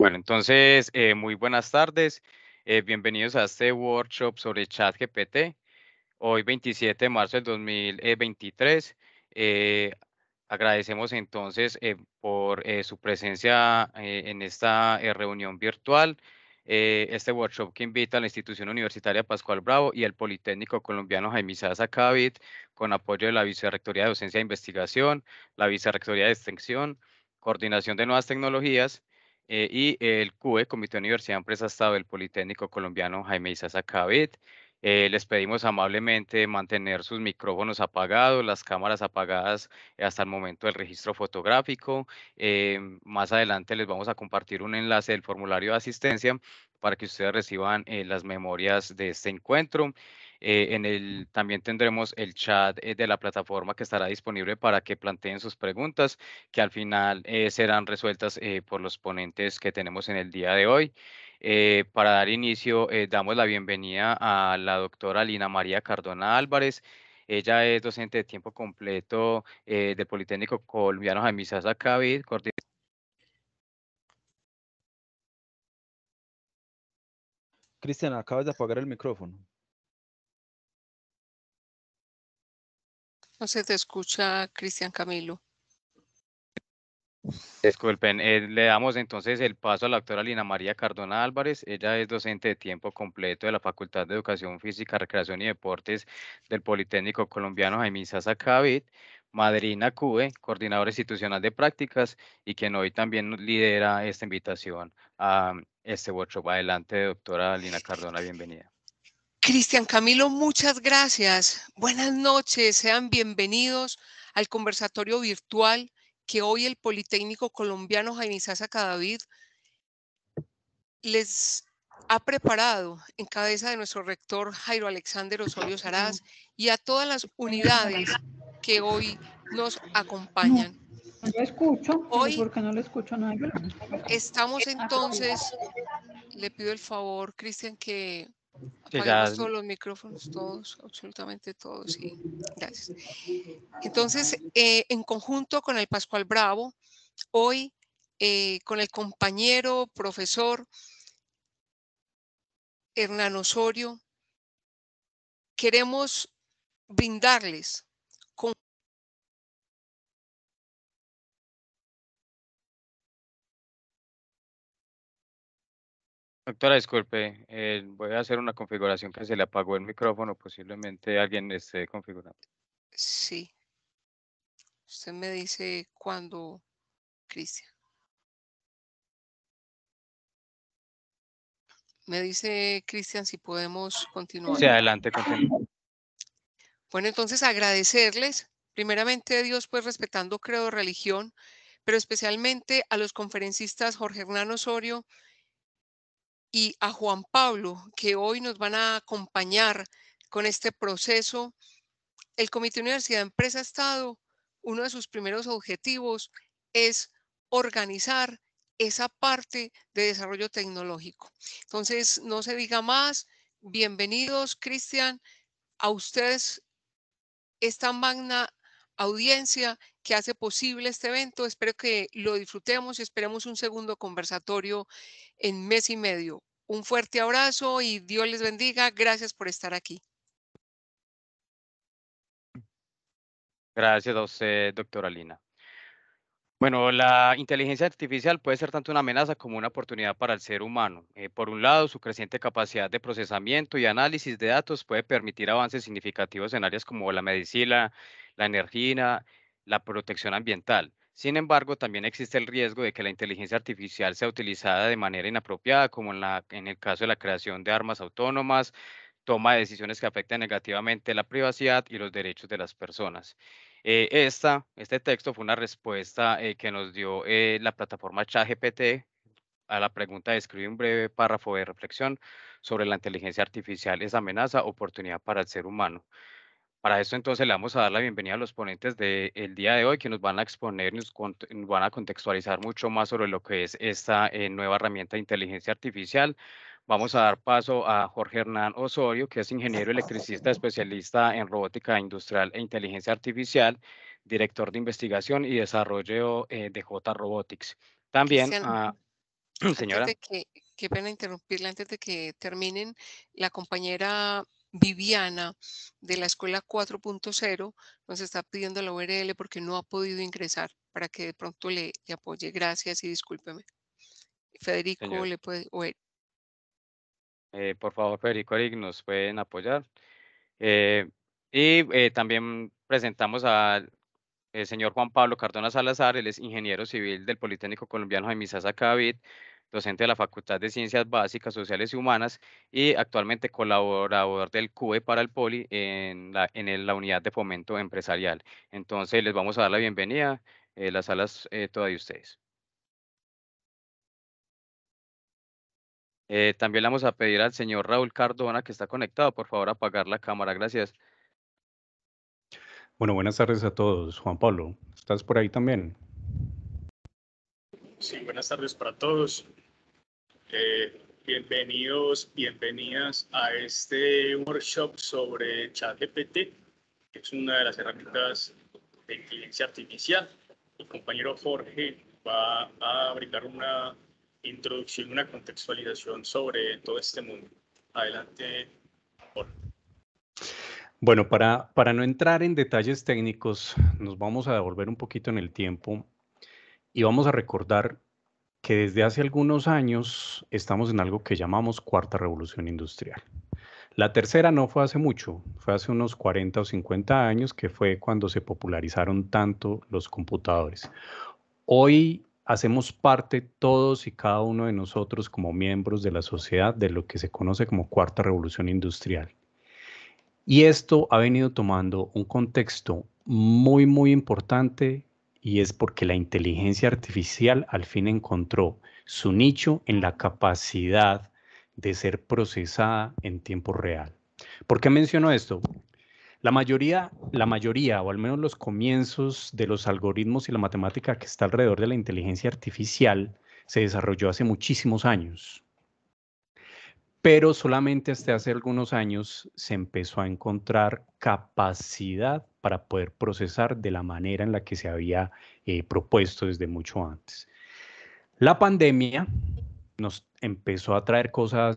Bueno, entonces, eh, muy buenas tardes. Eh, bienvenidos a este workshop sobre ChatGPT. Hoy, 27 de marzo del 2023. Eh, agradecemos entonces por su presencia en esta reunión virtual. este workshop que invita a la institución universitaria Pascual Bravo y el Politécnico colombiano Jaime Saza Cavit, con apoyo de la Vicerrectoría de Docencia e Investigación, la Vicerrectoría de Extensión, Coordinación de Nuevas Tecnologías, eh, y el CUE, Comité Universidad Empresa Estado del Politécnico Colombiano Jaime Isaza eh, les pedimos amablemente mantener sus micrófonos apagados, las cámaras apagadas hasta el momento del registro fotográfico. Eh, más adelante les vamos a compartir un enlace del formulario de asistencia para que ustedes reciban las memorias de este encuentro. Eh, también tendremos el chat eh, de la plataforma que estará disponible para que planteen sus preguntas, que al final eh, serán resueltas por los ponentes que tenemos en el día de hoy. para dar inicio, damos la bienvenida a la doctora Lina María Cardona Álvarez. Ella es docente de tiempo completo del Politécnico Colombiano Jaime Sasa Cristian, acabas de apagar el micrófono. No se te escucha, Cristian Camilo. Disculpen, eh, le damos entonces el paso a la doctora Lina María Cardona Álvarez. Ella es docente de tiempo completo de la Facultad de Educación Física, Recreación y Deportes del Politécnico Colombiano Jaime Sasa Cavit, madrina CUE, coordinadora institucional de prácticas y quien hoy también lidera esta invitación a este workshop. Adelante, doctora Lina Cardona, bienvenida. Cristian Camilo, muchas gracias. Buenas noches, sean bienvenidos al conversatorio virtual que hoy el Politécnico Colombiano Jainizaza Cadavid les ha preparado en cabeza de nuestro rector Jairo Alexander Osorio Saraz y a todas las unidades que hoy nos acompañan. No, escucho, hoy porque no lo escucho nada. Estamos ah, entonces, le pido el favor, Cristian, que Apagamos todos los micrófonos, todos, absolutamente todos, y gracias. Entonces, eh, en conjunto con el Pascual Bravo, hoy eh, con el compañero profesor Hernán Osorio, queremos brindarles Doctora, disculpe, eh, voy a hacer una configuración que se le apagó el micrófono, posiblemente alguien esté configurando. Sí. Usted me dice cuándo, Cristian. Me dice Cristian si podemos continuar. Sí, adelante, continúe. Bueno, entonces agradecerles, primeramente a Dios, pues respetando credo, religión, pero especialmente a los conferencistas Jorge Hernán Osorio, y a Juan Pablo, que hoy nos van a acompañar con este proceso. El Comité Universidad Empresa-Estado, uno de sus primeros objetivos es organizar esa parte de desarrollo tecnológico. Entonces, no se diga más. Bienvenidos, Cristian, a ustedes esta magna audiencia que hace posible este evento. Espero que lo disfrutemos y esperemos un segundo conversatorio en mes y medio. Un fuerte abrazo y Dios les bendiga. Gracias por estar aquí. Gracias a usted, doctora Lina. Bueno, la inteligencia artificial puede ser tanto una amenaza como una oportunidad para el ser humano. Eh, por un lado, su creciente capacidad de procesamiento y análisis de datos puede permitir avances significativos en áreas como la medicina, la energía, la protección ambiental. Sin embargo, también existe el riesgo de que la inteligencia artificial sea utilizada de manera inapropiada, como en, el caso de la creación de armas autónomas, toma de decisiones que afecten negativamente la privacidad y los derechos de las personas. Eh, esta, este texto fue una respuesta eh, que nos dio eh, la plataforma ChatGPT a la pregunta de escribir un breve párrafo de reflexión sobre la inteligencia artificial, es amenaza, oportunidad para el ser humano. Para eso, entonces le vamos a dar la bienvenida a los ponentes del día de hoy que nos van a exponer, nos, van a contextualizar mucho más sobre lo que es esta eh, nueva herramienta de inteligencia artificial. Vamos a dar paso a Jorge Hernán Osorio, que es ingeniero electricista especialista en robótica industrial e inteligencia artificial, director de investigación y desarrollo eh, de J Robotics. También, a, ah, señora. Qué pena interrumpirla antes de que terminen. La compañera Viviana de la escuela 4.0 nos está pidiendo la URL porque no ha podido ingresar para que de pronto le, apoye. Gracias y discúlpeme. Federico, le puede... Eh, por favor, Federico Eric, nos pueden apoyar. Eh, y eh, también presentamos al eh, señor Juan Pablo Cardona Salazar, él es ingeniero civil del Politécnico Colombiano de Misasa Cavit, docente de la Facultad de Ciencias Básicas, Sociales y Humanas y actualmente colaborador del CUE para el POLI en la, en la unidad de fomento empresarial. Entonces, les vamos a dar la bienvenida. Eh, las salas eh, todas de ustedes. Eh, también le vamos a pedir al señor Raúl Cardona, que está conectado, por favor, apagar la cámara. Gracias. Bueno, buenas tardes a todos. Juan Pablo, ¿estás por ahí también? Sí, buenas tardes para todos. Eh, bienvenidos, bienvenidas a este workshop sobre ChatGPT, que es una de las herramientas de inteligencia artificial. Mi compañero Jorge va a brindar una introducción, una contextualización sobre todo este mundo. Adelante, Jorge. Bueno, para, para no entrar en detalles técnicos, nos vamos a devolver un poquito en el tiempo y vamos a recordar que desde hace algunos años estamos en algo que llamamos cuarta revolución industrial. La tercera no fue hace mucho, fue hace unos 40 o 50 años que fue cuando se popularizaron tanto los computadores. Hoy hacemos parte todos y cada uno de nosotros como miembros de la sociedad de lo que se conoce como cuarta revolución industrial. Y esto ha venido tomando un contexto muy, muy importante y es porque la inteligencia artificial al fin encontró su nicho en la capacidad de ser procesada en tiempo real. ¿Por qué menciono esto? La mayoría, la mayoría, o al menos los comienzos de los algoritmos y la matemática que está alrededor de la inteligencia artificial, se desarrolló hace muchísimos años. Pero solamente hasta hace algunos años se empezó a encontrar capacidad para poder procesar de la manera en la que se había eh, propuesto desde mucho antes. La pandemia nos empezó a traer cosas,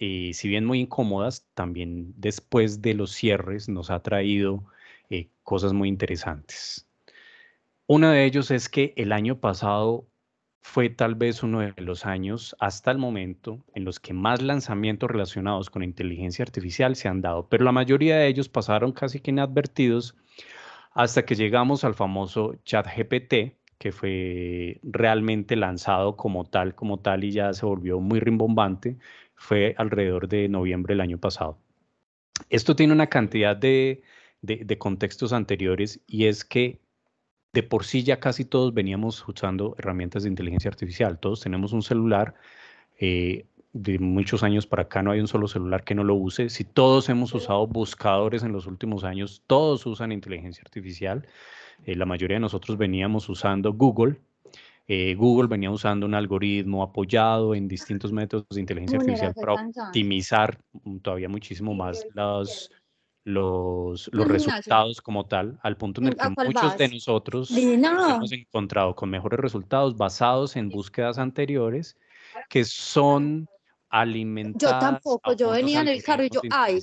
eh, si bien muy incómodas, también después de los cierres nos ha traído eh, cosas muy interesantes. Una de ellos es que el año pasado fue tal vez uno de los años hasta el momento en los que más lanzamientos relacionados con inteligencia artificial se han dado, pero la mayoría de ellos pasaron casi que inadvertidos hasta que llegamos al famoso ChatGPT, que fue realmente lanzado como tal, como tal, y ya se volvió muy rimbombante, fue alrededor de noviembre del año pasado. Esto tiene una cantidad de, de contextos anteriores y es que de por sí ya casi todos veníamos usando herramientas de inteligencia artificial. Todos tenemos un celular. Eh, de muchos años para acá no hay un solo celular que no lo use. Si todos hemos usado buscadores en los últimos años, todos usan inteligencia artificial. Eh, la mayoría de nosotros veníamos usando Google. Eh, Google venía usando un algoritmo apoyado en ah. distintos métodos de inteligencia artificial para optimizar mm, todavía muchísimo más las, los, los resultados como tal, al punto en el mm, que muchos de nosotros hemos encontrado con mejores resultados basados en búsquedas anteriores que son alimentadas. Yo tampoco, yo venía en el carro y yo, ay,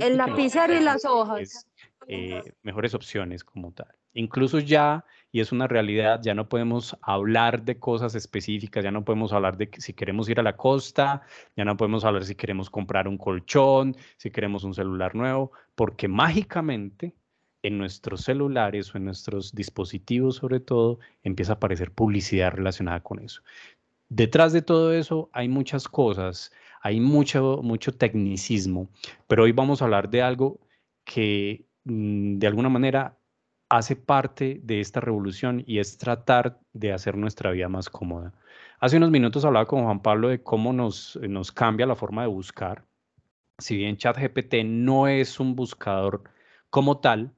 el lapicero y las hojas. Eh, mejores opciones como tal. Incluso ya y es una realidad, ya no podemos hablar de cosas específicas, ya no podemos hablar de si queremos ir a la costa, ya no podemos hablar si queremos comprar un colchón, si queremos un celular nuevo, porque mágicamente en nuestros celulares o en nuestros dispositivos sobre todo empieza a aparecer publicidad relacionada con eso. Detrás de todo eso hay muchas cosas, hay mucho, mucho tecnicismo, pero hoy vamos a hablar de algo que mm, de alguna manera hace parte de esta revolución y es tratar de hacer nuestra vida más cómoda. Hace unos minutos hablaba con Juan Pablo de cómo nos, eh, nos cambia la forma de buscar. Si bien ChatGPT no es un buscador como tal,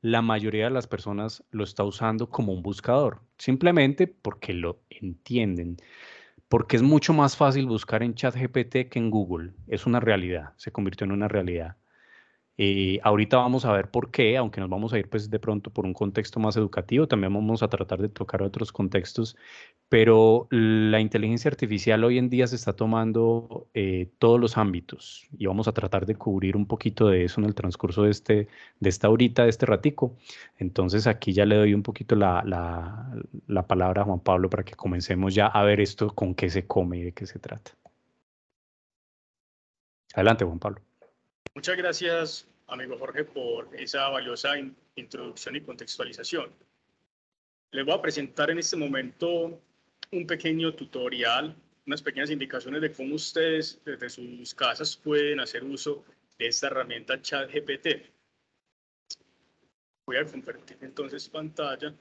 la mayoría de las personas lo está usando como un buscador, simplemente porque lo entienden porque es mucho más fácil buscar en ChatGPT que en Google. Es una realidad, se convirtió en una realidad. Eh, ahorita vamos a ver por qué, aunque nos vamos a ir pues de pronto por un contexto más educativo, también vamos a tratar de tocar otros contextos, pero la inteligencia artificial hoy en día se está tomando eh, todos los ámbitos y vamos a tratar de cubrir un poquito de eso en el transcurso de, este, de esta horita, de este ratico. Entonces aquí ya le doy un poquito la, la palabra a Juan Pablo para que comencemos ya a ver esto con qué se come y de qué se trata. Adelante, Juan Pablo. Muchas gracias, amigo Jorge, por esa valiosa introducción y contextualización. Les voy a presentar en este momento un pequeño tutorial, unas pequeñas indicaciones de cómo ustedes desde sus casas pueden hacer uso de esta herramienta ChatGPT. Voy a convertir entonces pantalla.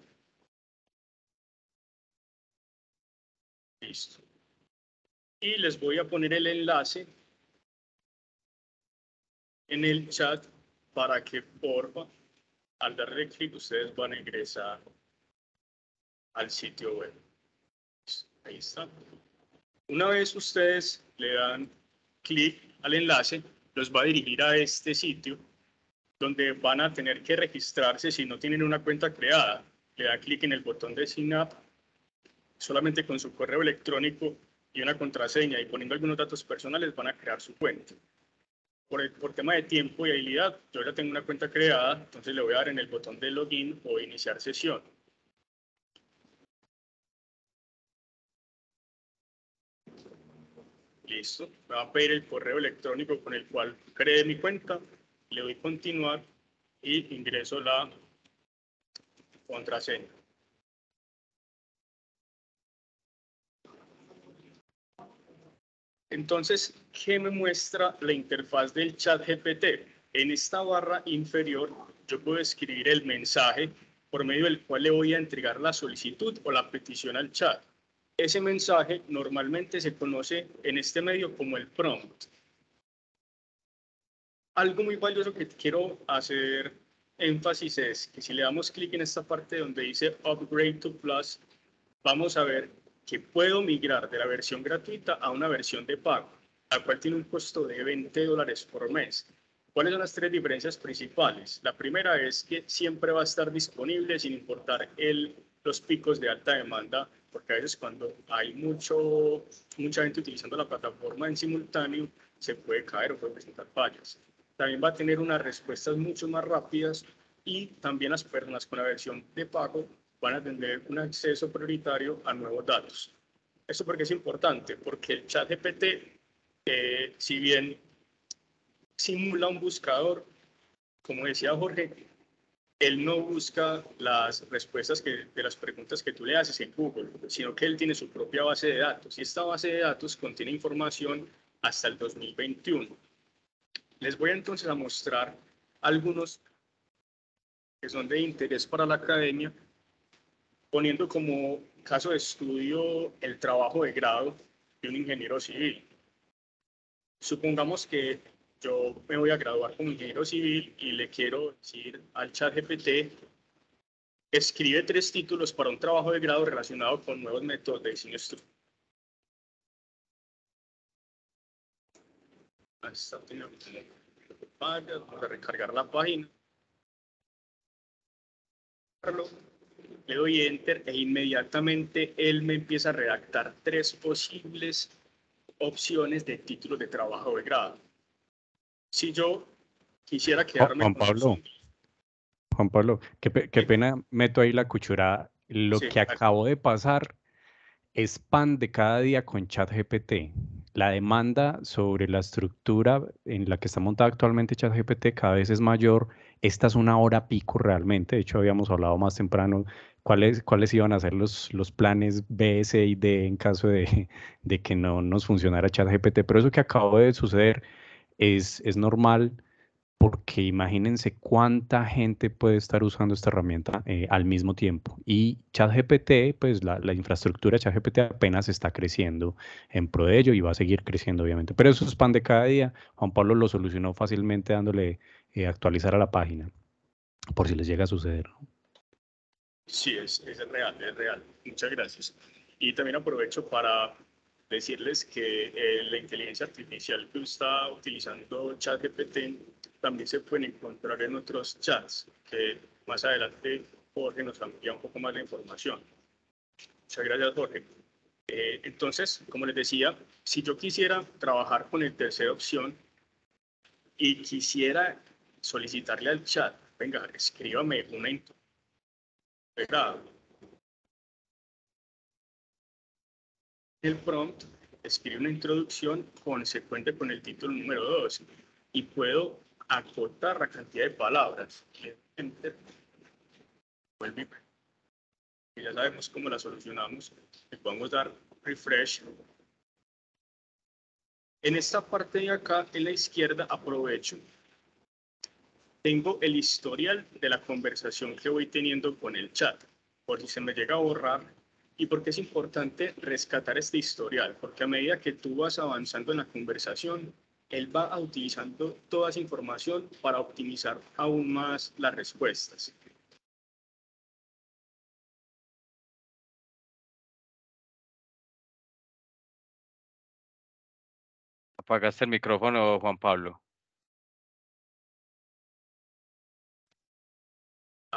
Listo. Y les voy a poner el enlace en el chat para que porfa, al darle clic ustedes van a ingresar al sitio web. Ahí está. Una vez ustedes le dan clic al enlace, los va a dirigir a este sitio donde van a tener que registrarse si no tienen una cuenta creada. Le da clic en el botón de sign up solamente con su correo electrónico y una contraseña y poniendo algunos datos personales van a crear su cuenta por, el, tema de tiempo y habilidad, yo ya tengo una cuenta creada, entonces le voy a dar en el botón de login o iniciar sesión. Listo, me va a pedir el correo electrónico con el cual creé mi cuenta, le doy continuar y ingreso la contraseña. Entonces, ¿qué me muestra la interfaz del chat GPT? En esta barra inferior yo puedo escribir el mensaje por medio del cual le voy a entregar la solicitud o la petición al chat. Ese mensaje normalmente se conoce en este medio como el prompt. Algo muy valioso que quiero hacer énfasis es que si le damos clic en esta parte donde dice Upgrade to Plus, vamos a ver que puedo migrar de la versión gratuita a una versión de pago, la cual tiene un costo de 20 dólares por mes. ¿Cuáles son las tres diferencias principales? La primera es que siempre va a estar disponible sin importar el, los picos de alta demanda, porque a veces cuando hay mucho, mucha gente utilizando la plataforma en simultáneo, se puede caer o puede presentar fallas. También va a tener unas respuestas mucho más rápidas y también las personas con la versión de pago van a tener un acceso prioritario a nuevos datos. Eso porque es importante, porque el chat GPT, eh, si bien simula un buscador, como decía Jorge, él no busca las respuestas de las preguntas que tú le haces en Google, sino que él tiene su propia base de datos y esta base de datos contiene información hasta el 2021. Les voy entonces a mostrar algunos que son de interés para la academia poniendo como caso de estudio el trabajo de grado de un ingeniero civil. Supongamos que yo me voy a graduar como ingeniero civil y le quiero decir al chat GPT, escribe tres títulos para un trabajo de grado relacionado con nuevos métodos de diseño estructural. Vamos a recargar la página le doy enter e inmediatamente él me empieza a redactar tres posibles opciones de título de trabajo de grado. Si yo quisiera quedarme... Juan Pablo, Juan Pablo, qué, qué, pena, meto ahí la cuchurada. Lo que acabo de pasar es pan de cada día con ChatGPT. La demanda sobre la estructura en la que está montada actualmente ChatGPT cada vez es mayor esta es una hora pico realmente. De hecho, habíamos hablado más temprano cuáles, cuáles iban a ser los, los planes B, C y D en caso de, de que no nos funcionara ChatGPT. Pero eso que acabó de suceder es, es normal porque imagínense cuánta gente puede estar usando esta herramienta eh, al mismo tiempo. Y ChatGPT, pues la, infraestructura de ChatGPT apenas está creciendo en pro de ello y va a seguir creciendo, obviamente. Pero eso es pan de cada día. Juan Pablo lo solucionó fácilmente dándole eh, actualizar a la página, por si les llega a suceder. Sí, es, es real, es real. Muchas gracias. Y también aprovecho para decirles que eh, la inteligencia artificial que está utilizando ChatGPT también se pueden encontrar en otros chats, que más adelante Jorge nos amplía un poco más la información. Muchas gracias, Jorge. Eh, entonces, como les decía, si yo quisiera trabajar con el tercera opción y quisiera solicitarle al chat, venga, escríbame una el prompt escribe una introducción consecuente con el título número 12 y puedo acotar la cantidad de palabras. Y ya sabemos cómo la solucionamos. Le podemos dar refresh. En esta parte de acá, en la izquierda, aprovecho tengo el historial de la conversación que voy teniendo con el chat, por si se me llega a borrar y porque es importante rescatar este historial, porque a medida que tú vas avanzando en la conversación, él va utilizando toda esa información para optimizar aún más las respuestas. Apagaste el micrófono, Juan Pablo.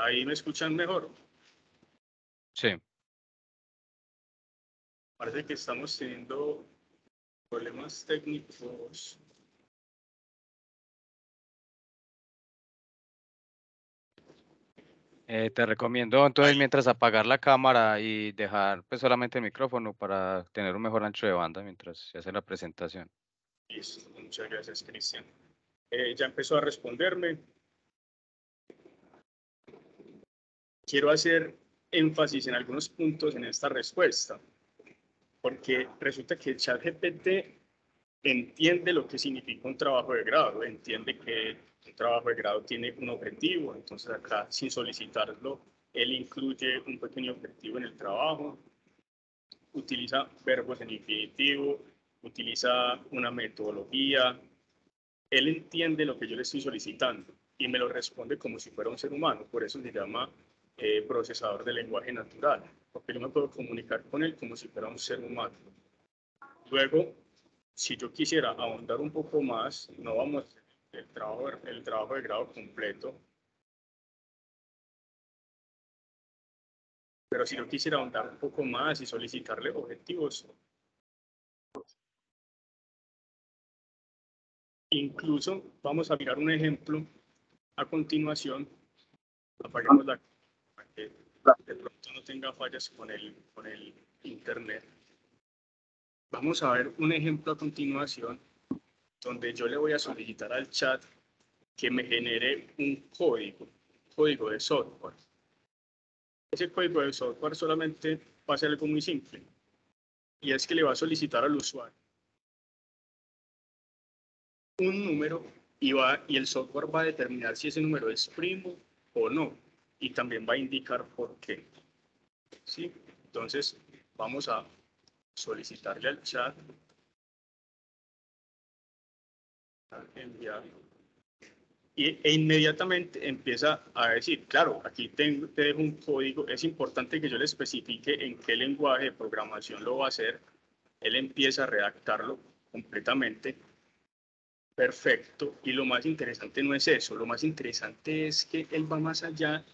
Ahí me escuchan mejor. Sí. Parece que estamos teniendo problemas técnicos. Eh, te recomiendo entonces mientras apagar la cámara y dejar pues, solamente el micrófono para tener un mejor ancho de banda mientras se hace la presentación. Listo, muchas gracias Cristian. Eh, ya empezó a responderme, quiero hacer énfasis en algunos puntos en esta respuesta, porque resulta que el ChatGPT entiende lo que significa un trabajo de grado, entiende que un trabajo de grado tiene un objetivo, entonces acá sin solicitarlo, él incluye un pequeño objetivo en el trabajo, utiliza verbos en infinitivo, utiliza una metodología, él entiende lo que yo le estoy solicitando y me lo responde como si fuera un ser humano, por eso se llama eh, procesador de lenguaje natural, porque yo me puedo comunicar con él como si fuera un ser humano. Luego, si yo quisiera ahondar un poco más, no vamos el trabajo, el trabajo de grado completo. Pero si yo quisiera ahondar un poco más y solicitarle objetivos, incluso vamos a mirar un ejemplo a continuación. Apagamos la que de pronto no tenga fallas con el, con el Internet. Vamos a ver un ejemplo a continuación donde yo le voy a solicitar al chat que me genere un código, código de software. Ese código de software solamente va a ser algo muy simple y es que le va a solicitar al usuario un número y, va, y el software va a determinar si ese número es primo o no y también va a indicar por qué. ¿Sí? Entonces, vamos a solicitarle al chat enviar y, e inmediatamente empieza a decir, claro, aquí tengo, te un código, es importante que yo le especifique en qué lenguaje de programación lo va a hacer. Él empieza a redactarlo completamente. Perfecto. Y lo más interesante no es eso, lo más interesante es que él va más allá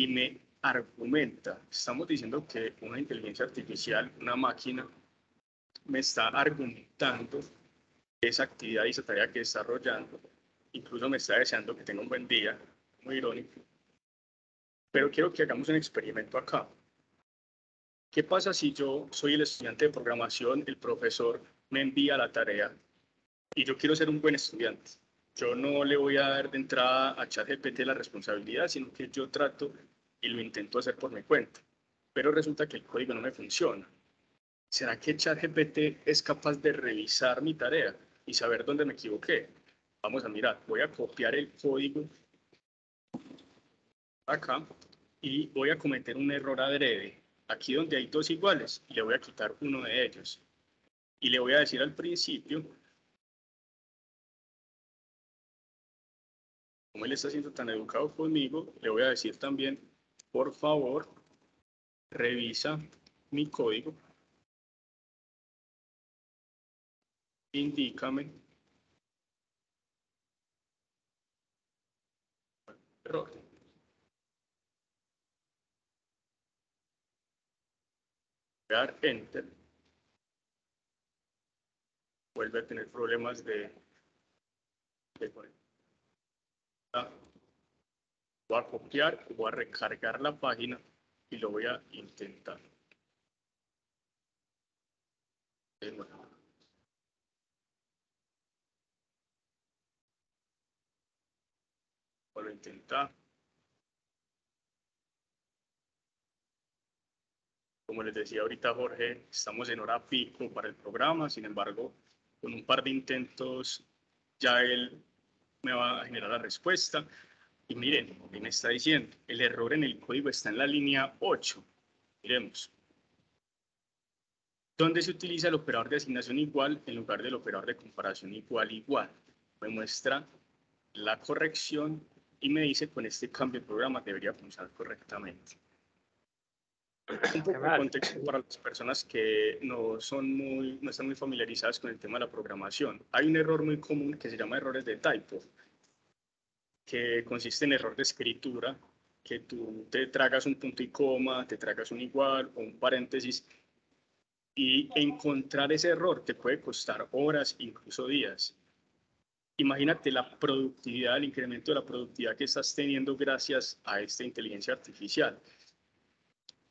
y me argumenta. Estamos diciendo que una inteligencia artificial, una máquina, me está argumentando esa actividad y esa tarea que desarrollando. Incluso me está deseando que tenga un buen día, muy irónico. Pero quiero que hagamos un experimento acá. ¿Qué pasa si yo soy el estudiante de programación, el profesor me envía la tarea y yo quiero ser un buen estudiante? yo no le voy a dar de entrada a ChatGPT la responsabilidad, sino que yo trato y lo intento hacer por mi cuenta. Pero resulta que el código no me funciona. ¿Será que ChatGPT es capaz de revisar mi tarea y saber dónde me equivoqué? Vamos a mirar, voy a copiar el código acá y voy a cometer un error adrede. Aquí donde hay dos iguales, le voy a quitar uno de ellos. Y le voy a decir al principio como él está siendo tan educado conmigo, le voy a decir también, por favor, revisa mi código. Indícame. Error. Dar enter. Vuelve a tener problemas de, de voy a copiar, voy a recargar la página y lo voy a intentar. Voy a intentar. Como les decía ahorita Jorge, estamos en hora pico para el programa, sin embargo, con un par de intentos ya el me va a generar la respuesta. Y miren, ¿qué me está diciendo? El error en el código está en la línea 8. Miremos. Donde se utiliza el operador de asignación igual en lugar del operador de comparación igual igual. Me muestra la corrección y me dice con este cambio de programa debería funcionar correctamente un poco de contexto para las personas que no, son muy, no están muy familiarizadas con el tema de la programación. Hay un error muy común que se llama errores de typo, que consiste en error de escritura, que tú te tragas un punto y coma, te tragas un igual o un paréntesis, y encontrar ese error te puede costar horas, incluso días. Imagínate la productividad, el incremento de la productividad que estás teniendo gracias a esta inteligencia artificial.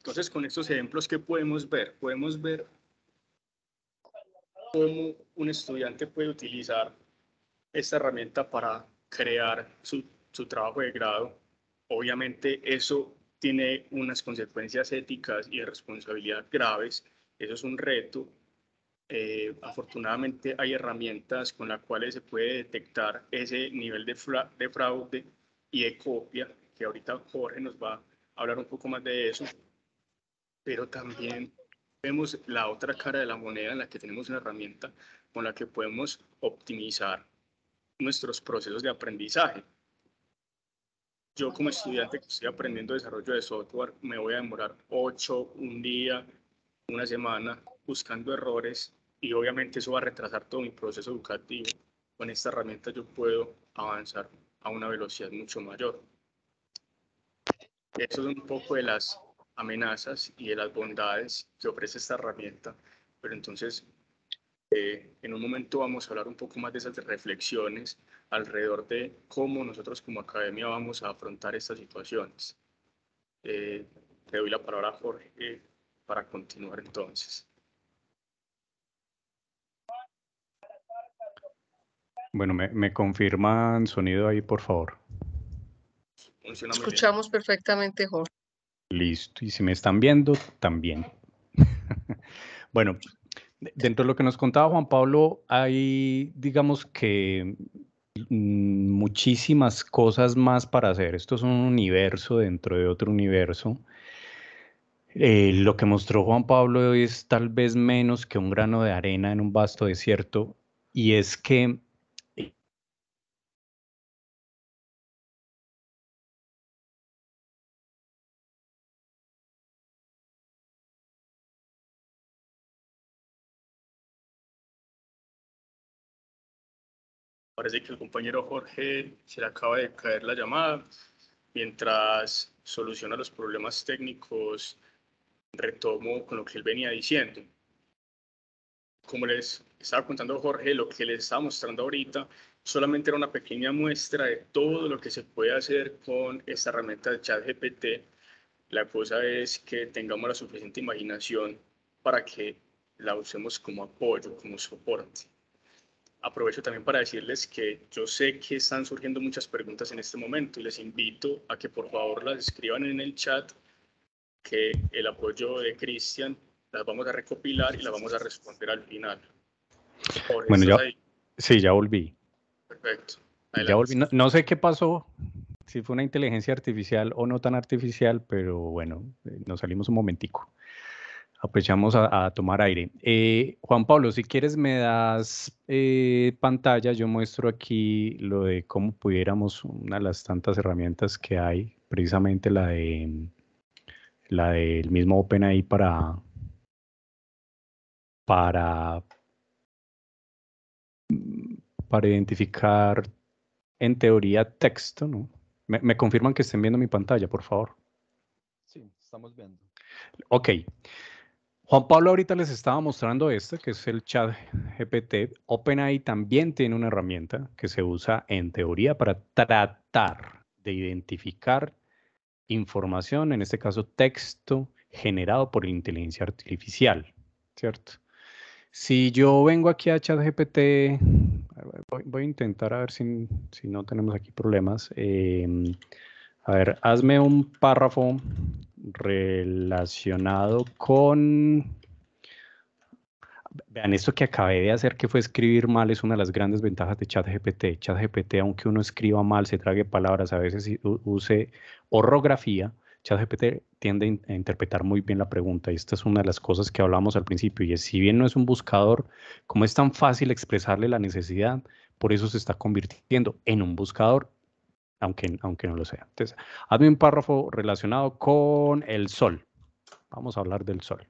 Entonces, con estos ejemplos, ¿qué podemos ver? Podemos ver cómo un estudiante puede utilizar esta herramienta para crear su, su trabajo de grado. Obviamente, eso tiene unas consecuencias éticas y de responsabilidad graves. Eso es un reto. Eh, afortunadamente hay herramientas con las cuales se puede detectar ese nivel de, de fraude y de copia, que ahorita Jorge nos va a hablar un poco más de eso pero también vemos la otra cara de la moneda en la que tenemos una herramienta con la que podemos optimizar nuestros procesos de aprendizaje. Yo como estudiante que estoy aprendiendo desarrollo de software, me voy a demorar 8, un día, una semana, buscando errores y obviamente eso va a retrasar todo mi proceso educativo. Con esta herramienta yo puedo avanzar a una velocidad mucho mayor. Eso es un poco de las amenazas y de las bondades que ofrece esta herramienta. Pero entonces, eh, en un momento vamos a hablar un poco más de esas reflexiones alrededor de cómo nosotros como academia vamos a afrontar estas situaciones. Eh, te doy la palabra, Jorge, para continuar entonces. Bueno, me, me confirman sonido ahí, por favor. Escuchamos perfectamente, Jorge. Listo. Y si me están viendo, también. bueno, dentro de lo que nos contaba Juan Pablo, hay, digamos que mm, muchísimas cosas más para hacer. Esto es un universo dentro de otro universo. Eh, lo que mostró Juan Pablo es tal vez menos que un grano de arena en un vasto desierto y es que Parece que el compañero Jorge se le acaba de caer la llamada. Mientras soluciona los problemas técnicos, retomo con lo que él venía diciendo. Como les estaba contando Jorge, lo que les estaba mostrando ahorita solamente era una pequeña muestra de todo lo que se puede hacer con esta herramienta de ChatGPT. La cosa es que tengamos la suficiente imaginación para que la usemos como apoyo, como soporte aprovecho también para decirles que yo sé que están surgiendo muchas preguntas en este momento y les invito a que por favor las escriban en el chat, que el apoyo de Cristian las vamos a recopilar y las vamos a responder al final. bueno, ya, sí, ya volví. Perfecto. Ya volví. no, sé qué pasó, si fue una inteligencia artificial o no tan artificial, pero bueno, eh, nos salimos un momentico aprovechamos a, tomar aire. Eh, Juan Pablo, si quieres me das eh, pantalla, yo muestro aquí lo de cómo pudiéramos, una de las tantas herramientas que hay, precisamente la de la del mismo OpenAI para para para identificar en teoría texto, ¿no? Me, me confirman que estén viendo mi pantalla, por favor. Sí, estamos viendo. Ok. Juan Pablo ahorita les estaba mostrando este, que es el chat GPT. OpenAI también tiene una herramienta que se usa en teoría para tratar de identificar información, en este caso texto, generado por inteligencia artificial, ¿cierto? Si yo vengo aquí a chat GPT, voy a intentar a ver si, si no tenemos aquí problemas. Em, a ver, hazme un párrafo relacionado con... Vean, esto que acabé de hacer, que fue escribir mal, es una de las grandes ventajas de ChatGPT. ChatGPT, aunque uno escriba mal, se trague palabras, a veces use orografía, ChatGPT tiende a interpretar muy bien la pregunta. Y esta es una de las cosas que hablamos al principio. Y es, si bien no es un buscador, como es tan fácil expresarle la necesidad, por eso se está convirtiendo en un buscador aunque, aunque no lo sea. Entonces, hazme un párrafo relacionado con el sol. Vamos a hablar del sol.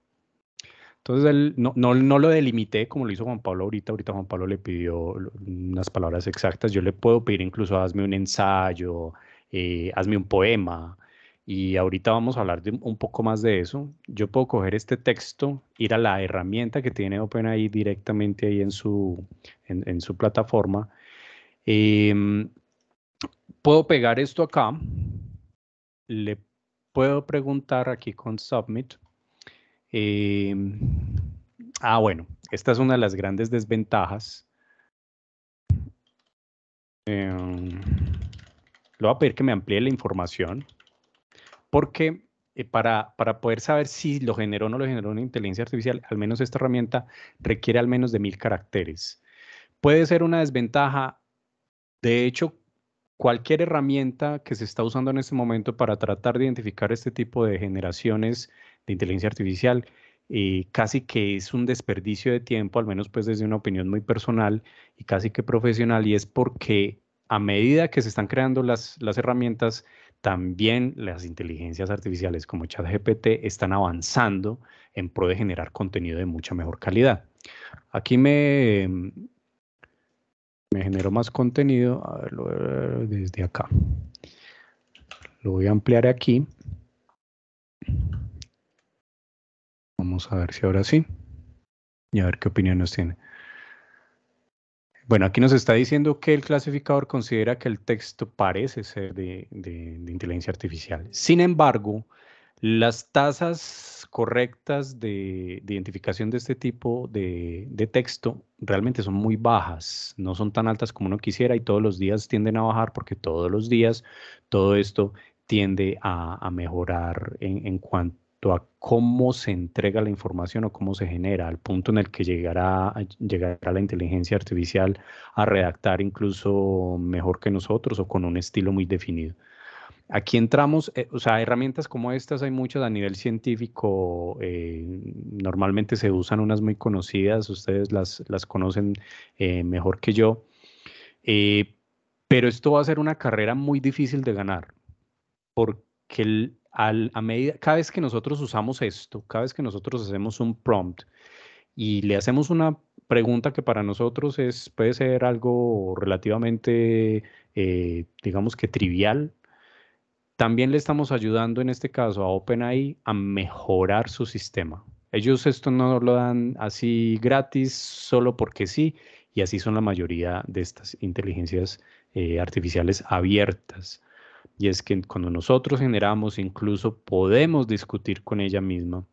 Entonces, él, no, no, no, lo delimité como lo hizo Juan Pablo ahorita. Ahorita Juan Pablo le pidió unas palabras exactas. Yo le puedo pedir incluso hazme un ensayo, eh, hazme un poema. Y ahorita vamos a hablar de un poco más de eso. Yo puedo coger este texto, ir a la herramienta que tiene OpenAI directamente ahí en su, en, su plataforma. Eh, puedo pegar esto acá, le puedo preguntar aquí con Submit. Em, ah, bueno, esta es una de las grandes desventajas. Eh, le voy a pedir que me amplíe la información, porque eh, para, para poder saber si lo generó o no lo generó una inteligencia artificial, al menos esta herramienta requiere al menos de mil caracteres. Puede ser una desventaja, de hecho, cualquier herramienta que se está usando en este momento para tratar de identificar este tipo de generaciones de inteligencia artificial, eh, casi que es un desperdicio de tiempo, al menos pues desde una opinión muy personal y casi que profesional, y es porque a medida que se están creando las, las herramientas, también las inteligencias artificiales como ChatGPT están avanzando en pro de generar contenido de mucha mejor calidad. Aquí me, genero más contenido. A verlo desde acá. Lo voy a ampliar aquí. Vamos a ver si ahora sí. Y a ver qué opinión nos tiene. Bueno, aquí nos está diciendo que el clasificador considera que el texto parece ser de, de inteligencia artificial. Sin embargo, las tasas correctas de, identificación de este tipo de, texto realmente son muy bajas, no son tan altas como uno quisiera y todos los días tienden a bajar porque todos los días todo esto tiende a, mejorar en, en cuanto a cómo se entrega la información o cómo se genera, al punto en el que llegará, llegará la inteligencia artificial a redactar incluso mejor que nosotros o con un estilo muy definido. Aquí entramos, eh, o sea, herramientas como estas hay muchas a nivel científico, eh, normalmente se usan unas muy conocidas, ustedes las, conocen eh, mejor que yo, pero esto va a ser una carrera muy difícil de ganar, porque al, a medida, cada vez que nosotros usamos esto, cada vez que nosotros hacemos un prompt y le hacemos una pregunta que para nosotros es, puede ser algo relativamente, digamos que trivial, también le estamos ayudando en este caso a OpenAI a mejorar su sistema. Ellos esto no lo dan así gratis, solo porque sí, y así son la mayoría de estas inteligencias eh, artificiales abiertas. Y es que cuando nosotros generamos, incluso podemos discutir con ella misma,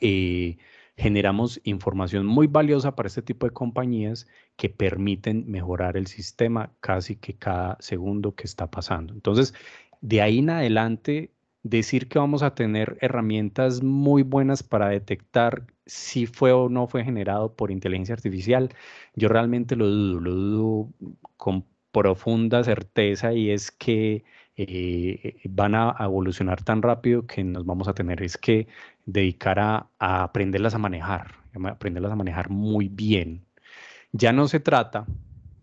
eh, generamos información muy valiosa para este tipo de compañías que permiten mejorar el sistema casi que cada segundo que está pasando. Entonces, de ahí en adelante decir que vamos a tener herramientas muy buenas para detectar si fue o no fue generado por inteligencia artificial, yo realmente lo dudo, lo dudo con profunda certeza y es que eh, van a evolucionar tan rápido que nos vamos a tener es que dedicar a, aprenderlas a manejar, aprenderlas a manejar muy bien. Ya no se trata,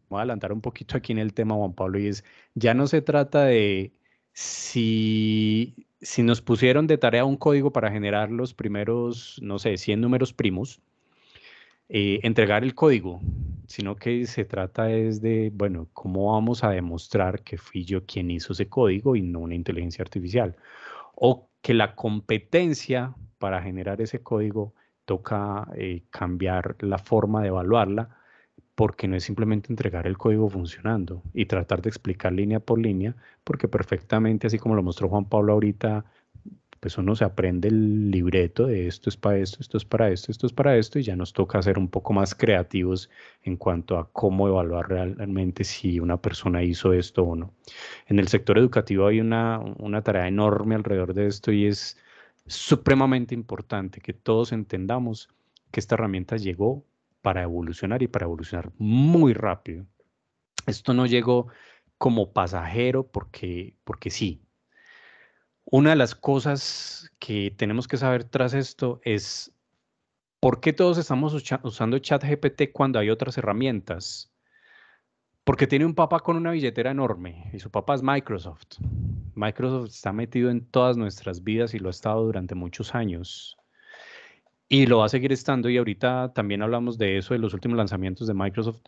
voy a adelantar un poquito aquí en el tema Juan Pablo y es, ya no se trata de si, nos pusieron de tarea un código para generar los primeros, no sé, 100 números primos, eh, entregar el código, sino que se trata es de, bueno, ¿cómo vamos a demostrar que fui yo quien hizo ese código y no una inteligencia artificial? O que la competencia para generar ese código toca eh, cambiar la forma de evaluarla porque no es simplemente entregar el código funcionando y tratar de explicar línea por línea, porque perfectamente, así como lo mostró Juan Pablo ahorita, pues uno se aprende el libreto de esto es para esto, esto es para esto, esto es para esto, y ya nos toca ser un poco más creativos en cuanto a cómo evaluar realmente si una persona hizo esto o no. En el sector educativo hay una, una tarea enorme alrededor de esto y es supremamente importante que todos entendamos que esta herramienta llegó para evolucionar y para evolucionar muy rápido. Esto no llegó como pasajero porque, porque sí. Una de las cosas que tenemos que saber tras esto es por qué todos estamos usando ChatGPT cuando hay otras herramientas. Porque tiene un papá con una billetera enorme y su papá es Microsoft. Microsoft está metido en todas nuestras vidas y lo ha estado durante muchos años y lo va a seguir estando. Y ahorita también hablamos de eso, de los últimos lanzamientos de Microsoft,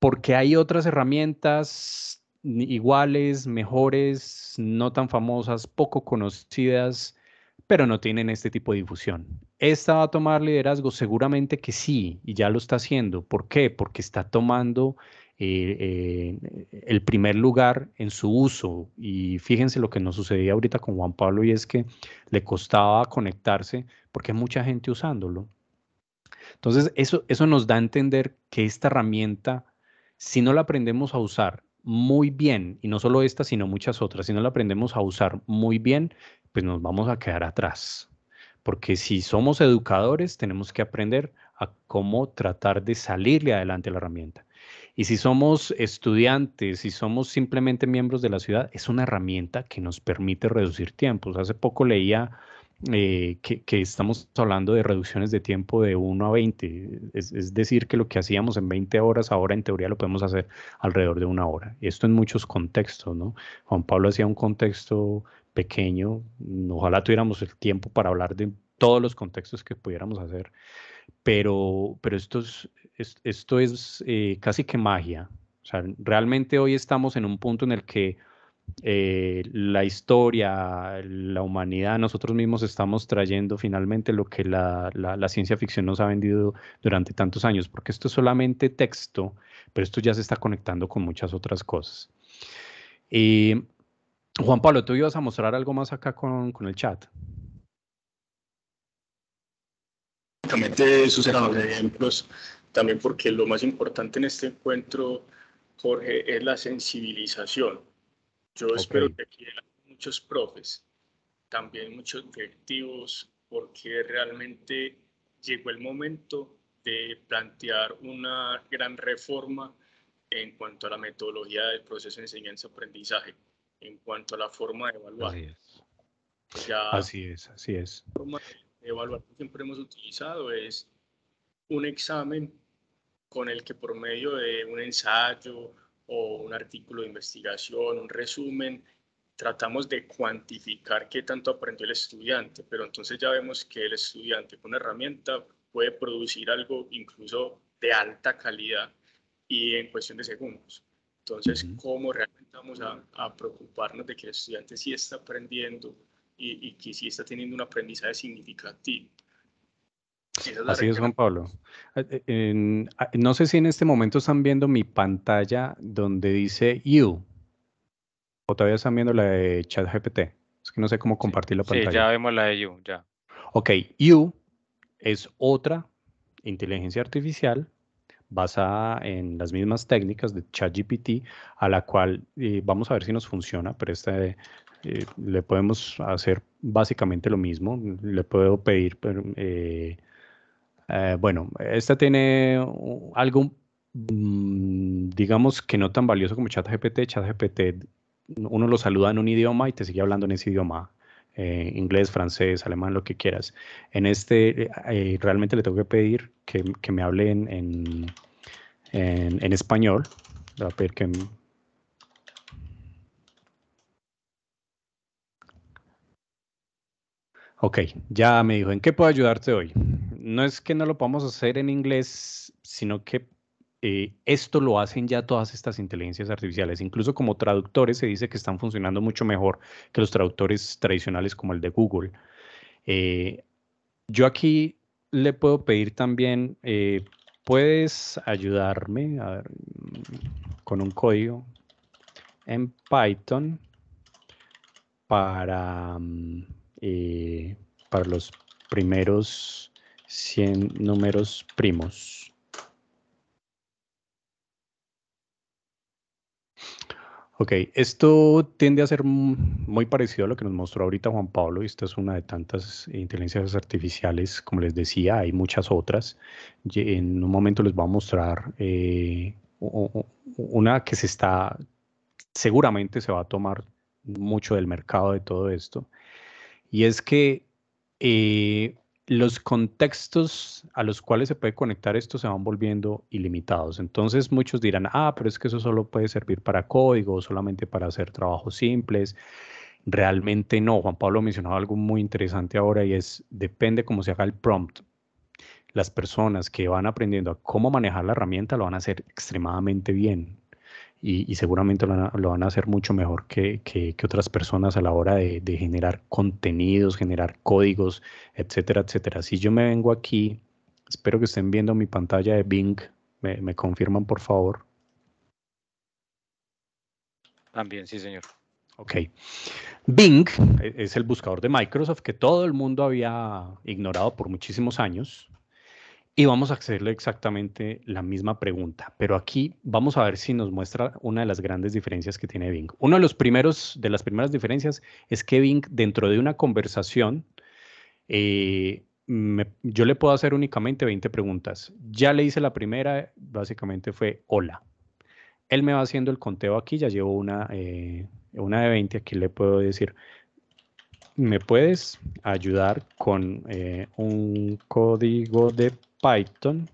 porque hay otras herramientas iguales, mejores, no tan famosas, poco conocidas, pero no tienen este tipo de difusión. ¿Esta va a tomar liderazgo? Seguramente que sí, y ya lo está haciendo. ¿Por qué? Porque está tomando eh, eh, el primer lugar en su uso. Y fíjense lo que nos sucedía ahorita con Juan Pablo y es que le costaba conectarse porque hay mucha gente usándolo. Entonces, eso, eso nos da a entender que esta herramienta, si no la aprendemos a usar muy bien, y no solo esta, sino muchas otras, si no la aprendemos a usar muy bien, pues nos vamos a quedar atrás. Porque si somos educadores, tenemos que aprender a cómo tratar de salirle adelante a la herramienta. Y si somos estudiantes, si somos simplemente miembros de la ciudad, es una herramienta que nos permite reducir tiempos. Hace poco leía eh, que, estamos hablando de reducciones de tiempo de 1 a 20. Es, decir, que lo que hacíamos en 20 horas, ahora en teoría lo podemos hacer alrededor de una hora. Esto en muchos contextos, ¿no? Juan Pablo hacía un contexto pequeño, mm, ojalá tuviéramos el tiempo para hablar de todos los contextos que pudiéramos hacer, pero, pero esto es, esto es eh, casi que magia. realmente hoy estamos en un punto en el que eh, la historia, la humanidad, nosotros mismos estamos trayendo finalmente lo que la, ciencia ficción nos ha vendido durante tantos años, porque esto es solamente texto, pero esto ya se está conectando con muchas otras cosas. Eh, Juan Pablo, tú ibas a mostrar algo más acá con, el chat. sus ejemplos también porque lo más importante en este encuentro, Jorge, es la sensibilización. Yo espero que aquí muchos profes, también muchos directivos, porque realmente llegó el momento de plantear una gran reforma en cuanto a la metodología del proceso de enseñanza-aprendizaje, en cuanto a la forma de evaluar. Pues ya así es, así es. La forma de evaluar que siempre hemos utilizado es un examen con el que por medio de un ensayo o un artículo de investigación, un resumen, tratamos de cuantificar qué tanto aprendió el estudiante, pero entonces ya vemos que el estudiante con una herramienta puede producir algo incluso de alta calidad y en cuestión de segundos. Entonces, ¿cómo realmente vamos a, preocuparnos de que el estudiante sí está aprendiendo y, y que sí está teniendo un aprendizaje significativo? Así es, Juan Pablo. Ah, eh, ah, no sé si en este momento están viendo mi pantalla donde dice you. O todavía están viendo la de ChatGPT. Es que no sé cómo compartir la pantalla. Sí, ya vemos la de you, ya. Ok, you es otra inteligencia artificial basada en las mismas técnicas de ChatGPT, a la cual eh, vamos a ver si nos funciona, pero esta eh, le podemos hacer básicamente lo mismo. Le puedo pedir eh, eh, bueno, esta tiene algo, mm, digamos que no tan valioso como ChatGPT. ChatGPT, uno lo saluda en un idioma y te sigue hablando en ese idioma. Eh, inglés, francés, alemán, lo que quieras. En este eh, realmente le tengo que pedir que, me hable en, español. Le voy a pedir que, Ok, ya me dijo, ¿en qué puedo ayudarte hoy? no es que no lo podamos hacer en inglés, sino que eh, esto lo hacen ya todas estas inteligencias artificiales. Incluso como traductores se dice que están funcionando mucho mejor que los traductores tradicionales como el de Google. Eh, yo aquí le puedo pedir también, eh, puedes ayudarme mm, con un código en Python para, mm, para los primeros 100 números primos. Ok, esto tiende a ser muy parecido a lo que nos mostró ahorita Juan Pablo, y esta es una de tantas inteligencias artificiales, como les decía, hay muchas otras. En un momento les voy a mostrar eh, una que se está, seguramente se va a tomar mucho del mercado de todo esto, y es que eh, los contextos a los cuales se puede conectar esto se van volviendo ilimitados. Entonces muchos dirán, ah, pero es que eso solo puede servir para código, solamente para hacer trabajos simples. Realmente no. Juan Pablo mencionaba algo muy interesante ahora y es, depende cómo se haga el prompt. Las personas que van aprendiendo a cómo manejar la herramienta lo van a hacer extremadamente bien y, seguramente lo van, a, hacer mucho mejor que, otras personas a la hora de, generar contenidos, generar códigos, etcétera, etcétera. Si yo me vengo aquí, espero que estén viendo mi pantalla de Bing, me, me confirman por favor. También, sí señor. Ok. Bing e, es el buscador de Microsoft que todo el mundo había ignorado por muchísimos años. Y vamos a hacerle exactamente la misma pregunta, pero aquí vamos a ver si nos muestra una de las grandes diferencias que tiene Bing. Uno de los primeros, de las primeras diferencias es que Bing dentro de una conversación, eh, yo le puedo hacer únicamente 20 preguntas. Ya le hice la primera, básicamente fue hola. Él me va haciendo el conteo aquí, ya llevo una, eh, una de 20, aquí le puedo decir, ¿me puedes ayudar con eh, un código de Python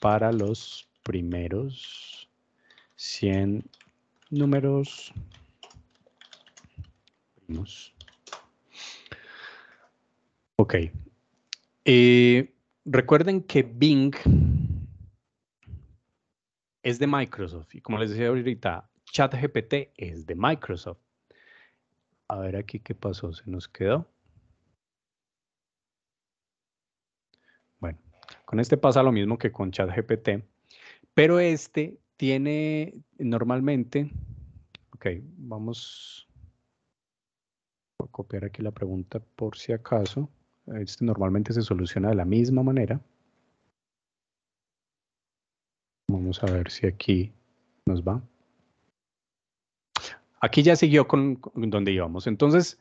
para los primeros 100 números primos. Ok. Eh, recuerden que Bing es de Microsoft y como les decía ahorita, ChatGPT es de Microsoft. A ver aquí qué pasó, se nos quedó. Con este pasa lo mismo que con ChatGPT, pero este tiene normalmente, ok, vamos a copiar aquí la pregunta por si acaso, este normalmente se soluciona de la misma manera. Vamos a ver si aquí nos va. Aquí ya siguió con, con donde íbamos. Entonces,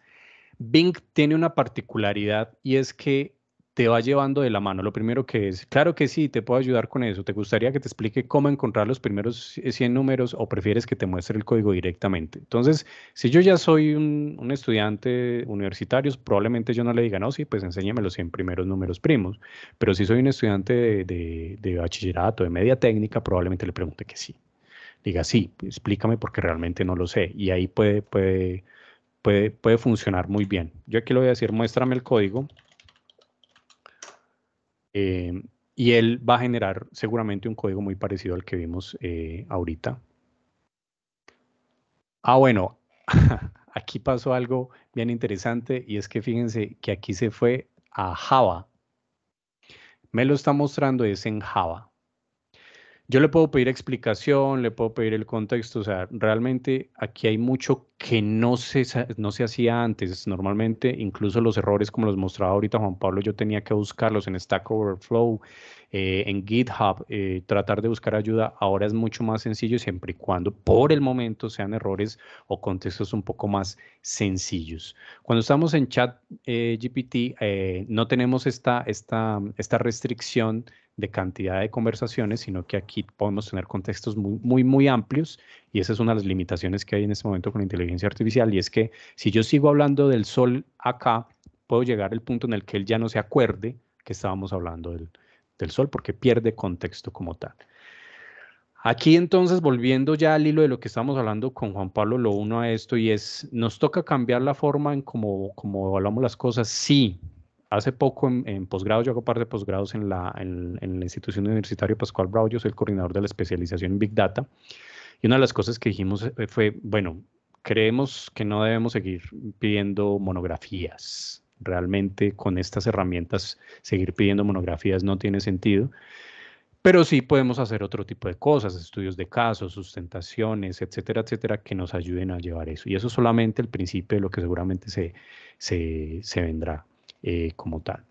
Bing tiene una particularidad y es que te va llevando de la mano. Lo primero que es, claro que sí, te puedo ayudar con eso. ¿Te gustaría que te explique cómo encontrar los primeros 100 números o prefieres que te muestre el código directamente? Entonces, si yo ya soy un, estudiante universitario, probablemente yo no le diga, no, sí, pues enséñame los 100 primeros números primos. Pero si soy un estudiante de, bachillerato, de media técnica, probablemente le pregunte que sí. Diga, sí, explícame porque realmente no lo sé. Y ahí puede, puede, puede, puede funcionar muy bien. Yo aquí le voy a decir, muéstrame el código Em, y él va a generar seguramente un código muy parecido al que vimos eh, ahorita. Ah, bueno, aquí pasó algo bien interesante y es que fíjense que aquí se fue a Java. Me lo está mostrando es en Java. Yo le puedo pedir explicación, le puedo pedir el contexto, o sea, realmente aquí hay mucho que no se, no se hacía antes. Normalmente, incluso los errores, como los mostraba ahorita Juan Pablo, yo tenía que buscarlos en Stack Overflow, eh, en GitHub, eh, tratar de buscar ayuda. Ahora es mucho más sencillo siempre y cuando por el momento sean errores o contextos un poco más sencillos. Cuando estamos en chat eh, GPT, no tenemos esta, esta, esta restricción de cantidad de conversaciones, sino que aquí podemos tener contextos muy, muy, muy amplios y esa es una de las limitaciones que hay en este momento con la inteligencia artificial y es que si yo sigo hablando del sol acá, puedo llegar al punto en el que él ya no se acuerde que estábamos hablando del, sol porque pierde contexto como tal. Aquí entonces, volviendo ya al hilo de lo que estábamos hablando con Juan Pablo, lo uno a esto y es, ¿nos toca cambiar la forma en cómo como evaluamos las cosas? Sí, hace poco en, en posgrado, yo hago parte de posgrados en la, institución universitaria Pascual Brau, yo soy el coordinador de la especialización en Big Data. Y una de las cosas que dijimos eh, fue, bueno, creemos que no debemos seguir pidiendo monografías. Realmente con estas herramientas seguir pidiendo monografías no tiene sentido. Pero sí podemos hacer otro tipo de cosas, estudios de casos, sustentaciones, etcétera, etcétera, que nos ayuden a llevar eso. Y eso es solamente el principio de lo que seguramente se, se, se vendrá. Eh, como tal.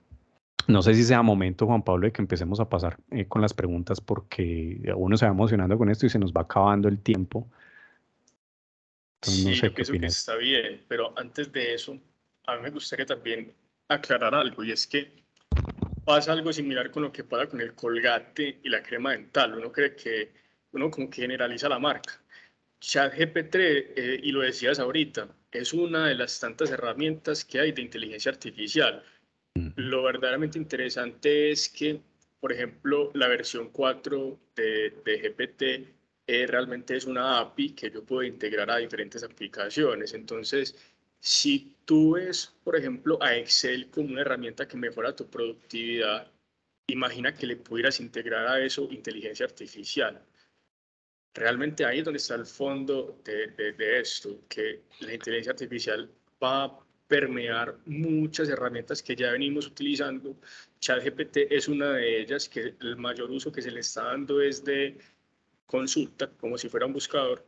No sé si sea momento, Juan Pablo, de que empecemos a pasar eh, con las preguntas porque uno se va emocionando con esto y se nos va acabando el tiempo. no sí, sé qué que está bien, pero antes de eso, a mí me gustaría también aclarar algo y es que pasa algo similar con lo que pasa con el colgate y la crema dental. Uno cree que uno como que generaliza la marca, ChatGPT, eh, y lo decías ahorita, es una de las tantas herramientas que hay de inteligencia artificial. Mm. Lo verdaderamente interesante es que, por ejemplo, la versión 4 de, GPT eh, realmente es una API que yo puedo integrar a diferentes aplicaciones. Entonces, si tú ves, por ejemplo, a Excel como una herramienta que mejora tu productividad, imagina que le pudieras integrar a eso inteligencia artificial realmente ahí es donde está el fondo de, esto, que la inteligencia artificial va a permear muchas herramientas que ya venimos utilizando. ChatGPT es una de ellas, que el mayor uso que se le está dando es de consulta, como si fuera un buscador,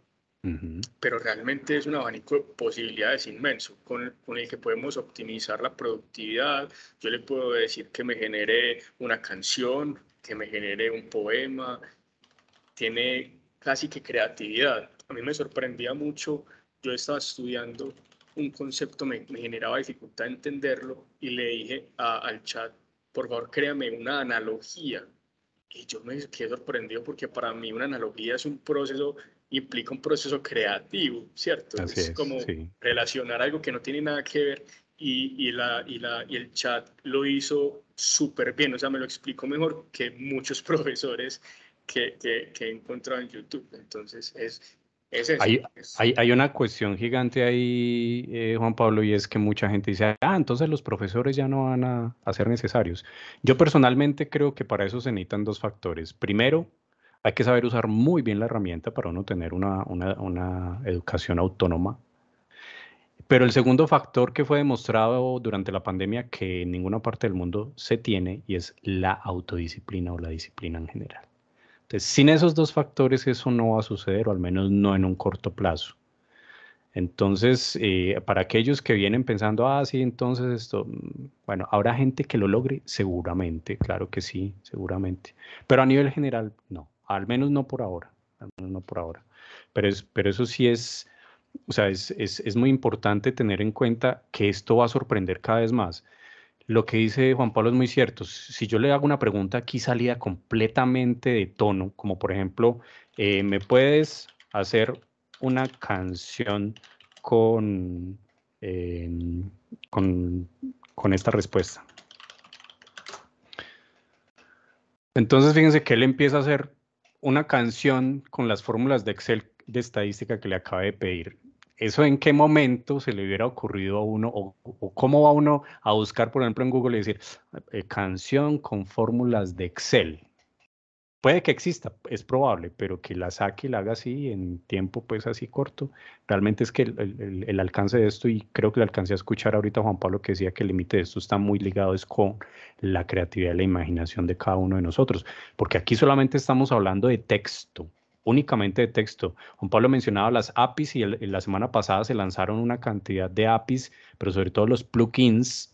pero realmente es un abanico de posibilidades inmenso con el, con el que podemos optimizar la productividad. Yo le puedo decir que me genere una canción, que me genere un poema, tiene casi que creatividad. A mí me sorprendía mucho, yo estaba estudiando un concepto, me, generaba dificultad entenderlo y le dije al chat, por favor créame una analogía. Y yo me quedé sorprendido porque para mí una analogía es un proceso, implica un proceso creativo, ¿cierto? es, como relacionar algo que no tiene nada que ver y, y, la, y, la, y el chat lo hizo súper bien, o sea, me lo explicó mejor que muchos profesores que, he encontrado en YouTube. Entonces, es, eso. Hay, una cuestión gigante ahí, eh, Juan Pablo, y es que mucha gente dice, ah, entonces los profesores ya no van a, ser necesarios. Yo personalmente creo que para eso se necesitan dos factores. Primero, hay que saber usar muy bien la herramienta para uno tener una, una, educación autónoma. Pero el segundo factor que fue demostrado durante la pandemia que en ninguna parte del mundo se tiene y es la autodisciplina o la disciplina en general sin esos dos factores eso no va a suceder, o al menos no en un corto plazo. Entonces, eh, para aquellos que vienen pensando, ah, sí, entonces esto, mm, bueno, habrá gente que lo logre, seguramente, claro que sí, seguramente. Pero a nivel general, no, al menos no por ahora, al menos no por ahora. Pero, pero eso sí es, o sea, es muy importante tener en cuenta que esto va a sorprender cada vez más lo que dice Juan Pablo es muy cierto. Si yo le hago una pregunta aquí salida completamente de tono, como por ejemplo, eh, ¿me puedes hacer una canción con, em, con, con, esta respuesta? Entonces fíjense que él empieza a hacer una canción con las fórmulas de Excel de estadística que le acaba de pedir. ¿Eso en qué momento se le hubiera ocurrido a uno o, cómo va uno a buscar, por ejemplo, en Google y decir eh, canción con fórmulas de Excel? Puede que exista, es probable, pero que la saque y la haga así en tiempo pues así corto, realmente es que el, alcance de esto, y creo que le alcancé a escuchar ahorita Juan Pablo que decía que el límite de esto está muy ligado es con la creatividad y la imaginación de cada uno de nosotros, porque aquí solamente estamos hablando de texto, únicamente de texto. Juan Pablo mencionaba las APIs y, la semana pasada se lanzaron una cantidad de APIs, pero sobre todo los plugins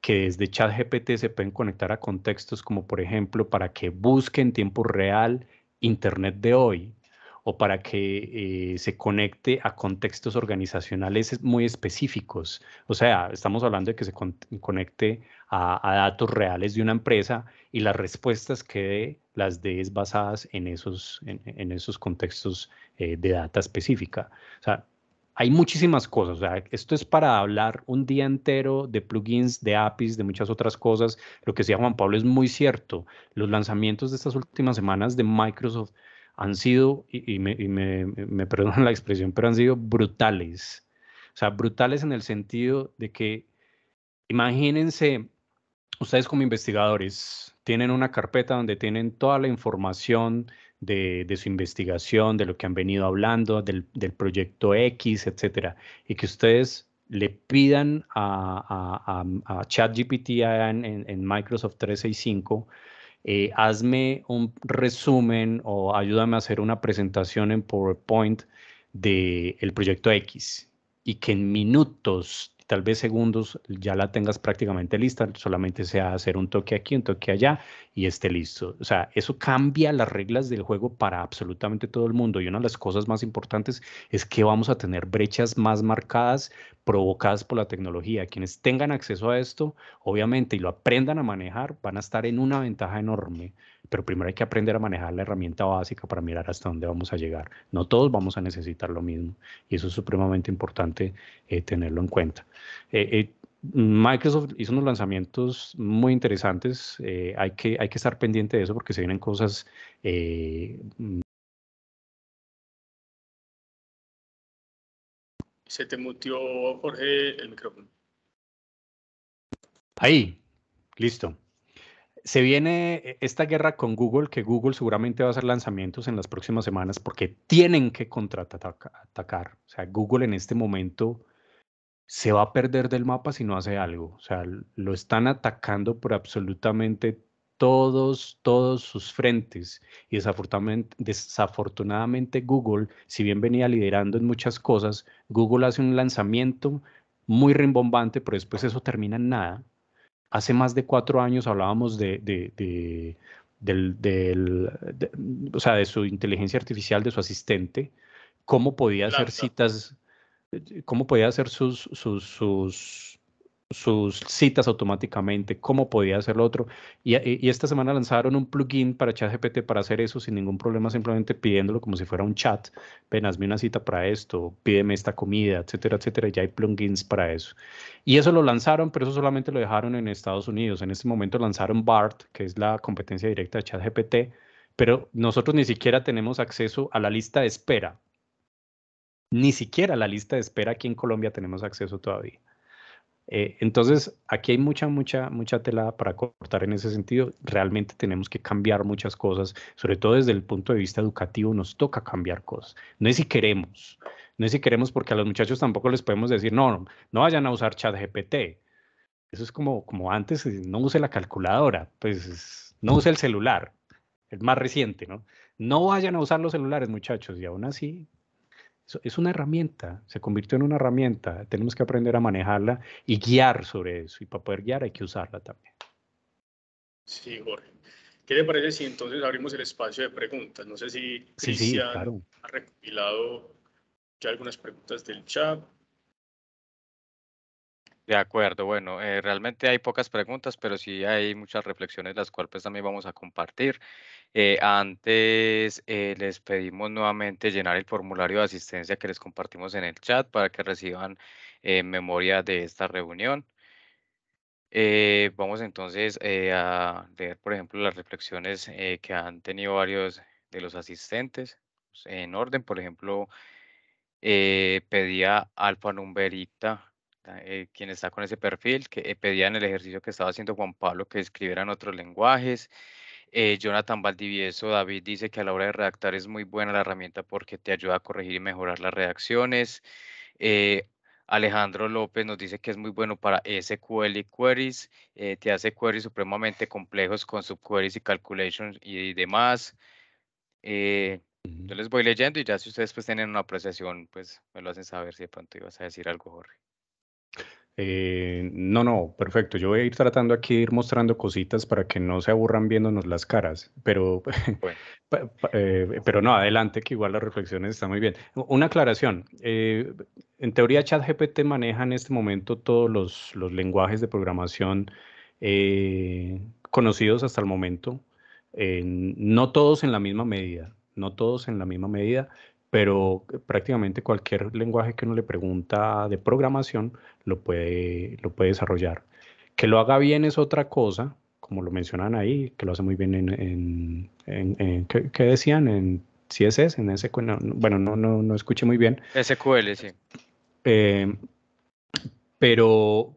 que desde ChatGPT se pueden conectar a contextos como por ejemplo para que busquen en tiempo real Internet de hoy o para que eh, se conecte a contextos organizacionales muy específicos. O sea, estamos hablando de que se conecte a, a, datos reales de una empresa y las respuestas que dé las Ds basadas en esos, en, esos contextos eh, de data específica. O sea, hay muchísimas cosas. O sea, esto es para hablar un día entero de plugins, de APIs, de muchas otras cosas. Lo que decía Juan Pablo es muy cierto. Los lanzamientos de estas últimas semanas de Microsoft han sido, y, me, me, perdonan la expresión, pero han sido brutales. O sea, brutales en el sentido de que, imagínense ustedes como investigadores tienen una carpeta donde tienen toda la información de, su investigación, de lo que han venido hablando, del, proyecto X, etcétera, y que ustedes le pidan a, a, a, ChatGPT en, Microsoft 365, eh, hazme un resumen o ayúdame a hacer una presentación en PowerPoint del proyecto X y que en minutos tal vez segundos ya la tengas prácticamente lista, solamente sea hacer un toque aquí, un toque allá y esté listo. O sea, eso cambia las reglas del juego para absolutamente todo el mundo. Y una de las cosas más importantes es que vamos a tener brechas más marcadas provocadas por la tecnología. Quienes tengan acceso a esto, obviamente, y lo aprendan a manejar, van a estar en una ventaja enorme. Pero primero hay que aprender a manejar la herramienta básica para mirar hasta dónde vamos a llegar. No todos vamos a necesitar lo mismo. Y eso es supremamente importante eh, tenerlo en cuenta. Eh, eh, Microsoft hizo unos lanzamientos muy interesantes. Eh, hay, que, hay que estar pendiente de eso porque se vienen cosas eh, mm. Se te mutió, Jorge, el micrófono. Ahí, listo. Se viene eh, esta guerra con Google, que Google seguramente va a hacer lanzamientos en las próximas semanas porque tienen que contraatacar. O sea, Google en este momento se va a perder del mapa si no hace algo. O sea, lo están atacando por absolutamente todos, todos sus frentes. Y desafortunadamente, Google, si bien venía liderando en muchas cosas, Google hace un lanzamiento muy rimbombante, pero después eso termina en nada. Hace más de cuatro años hablábamos de, del, sea, de su inteligencia artificial, de su asistente, cómo podía hacer citas eh, cómo podía hacer sus, sus, sus, citas automáticamente, cómo podía hacer otro. Eh, y, esta semana lanzaron un plugin para ChatGPT para hacer eso sin ningún problema, simplemente pidiéndolo como si fuera un chat. Ven, hazme una cita para esto, pídeme esta comida, etcétera, etcétera. Ya hay plugins para eso. Y eso lo lanzaron, pero eso solamente lo dejaron en Estados Unidos. En este momento lanzaron BART, que es la competencia directa de ChatGPT, pero nosotros ni siquiera tenemos acceso a la lista de espera ni siquiera la lista de espera aquí en Colombia tenemos acceso todavía. Eh, entonces, aquí hay mucha, mucha, mucha tela para cortar en ese sentido. Realmente tenemos que cambiar muchas cosas, sobre todo desde el punto de vista educativo, nos toca cambiar cosas. No es si queremos, no es si queremos porque a los muchachos tampoco les podemos decir, no, no, vayan a usar chat GPT. Eso es como, como antes, eh, no use la calculadora, pues no use el celular, el más reciente, ¿no? No vayan a usar los celulares, muchachos, y aún así es una herramienta, se convirtió en una herramienta, tenemos que aprender a manejarla y guiar sobre eso, y para poder guiar hay que usarla también. Sí, Jorge. ¿Qué te parece si entonces abrimos el espacio de preguntas? No sé si Cristian ha recopilado ya algunas preguntas del chat. De acuerdo, bueno, eh, realmente hay pocas preguntas, pero sí hay muchas reflexiones, las cuales pues, también vamos a compartir. Eh, antes eh, les pedimos nuevamente llenar el formulario de asistencia que les compartimos en el chat para que reciban memoria de esta reunión. vamos entonces a leer, por ejemplo, las reflexiones que han tenido varios de los asistentes pues, en orden. Por ejemplo, pedía Alfanumberita. Eh, quien está con ese perfil, que eh, pedían el ejercicio que estaba haciendo Juan Pablo que escribieran otros lenguajes. Eh, Jonathan Valdivieso, David dice que a la hora de redactar es muy buena la herramienta porque te ayuda a corregir y mejorar las redacciones. Alejandro López nos dice que es muy bueno para SQL y queries, te hace queries supremamente complejos con subqueries y calculations y, demás. Yo les voy leyendo y ya si ustedes pues tienen una apreciación, pues me lo hacen saber si de pronto ibas a decir algo, Jorge. Eh, no, no, perfecto. Yo voy a ir tratando aquí de ir mostrando cositas para que no se aburran viéndonos las caras, pero, eh, pero no, adelante, que igual las reflexiones están muy bien. Una aclaración. Eh, en teoría, ChatGPT maneja en este momento todos los, los lenguajes de programación conocidos hasta el momento. no todos en la misma medida, no todos en la misma medida, pero prácticamente cualquier lenguaje que uno le pregunta de programación lo puede, lo puede desarrollar. Que lo haga bien es otra cosa, como lo mencionan ahí, que lo hace muy bien en, en, en, ¿qué, decían? En CSS, en SQL, bueno, no, no, no escuché muy bien. SQL, sí. Eh, pero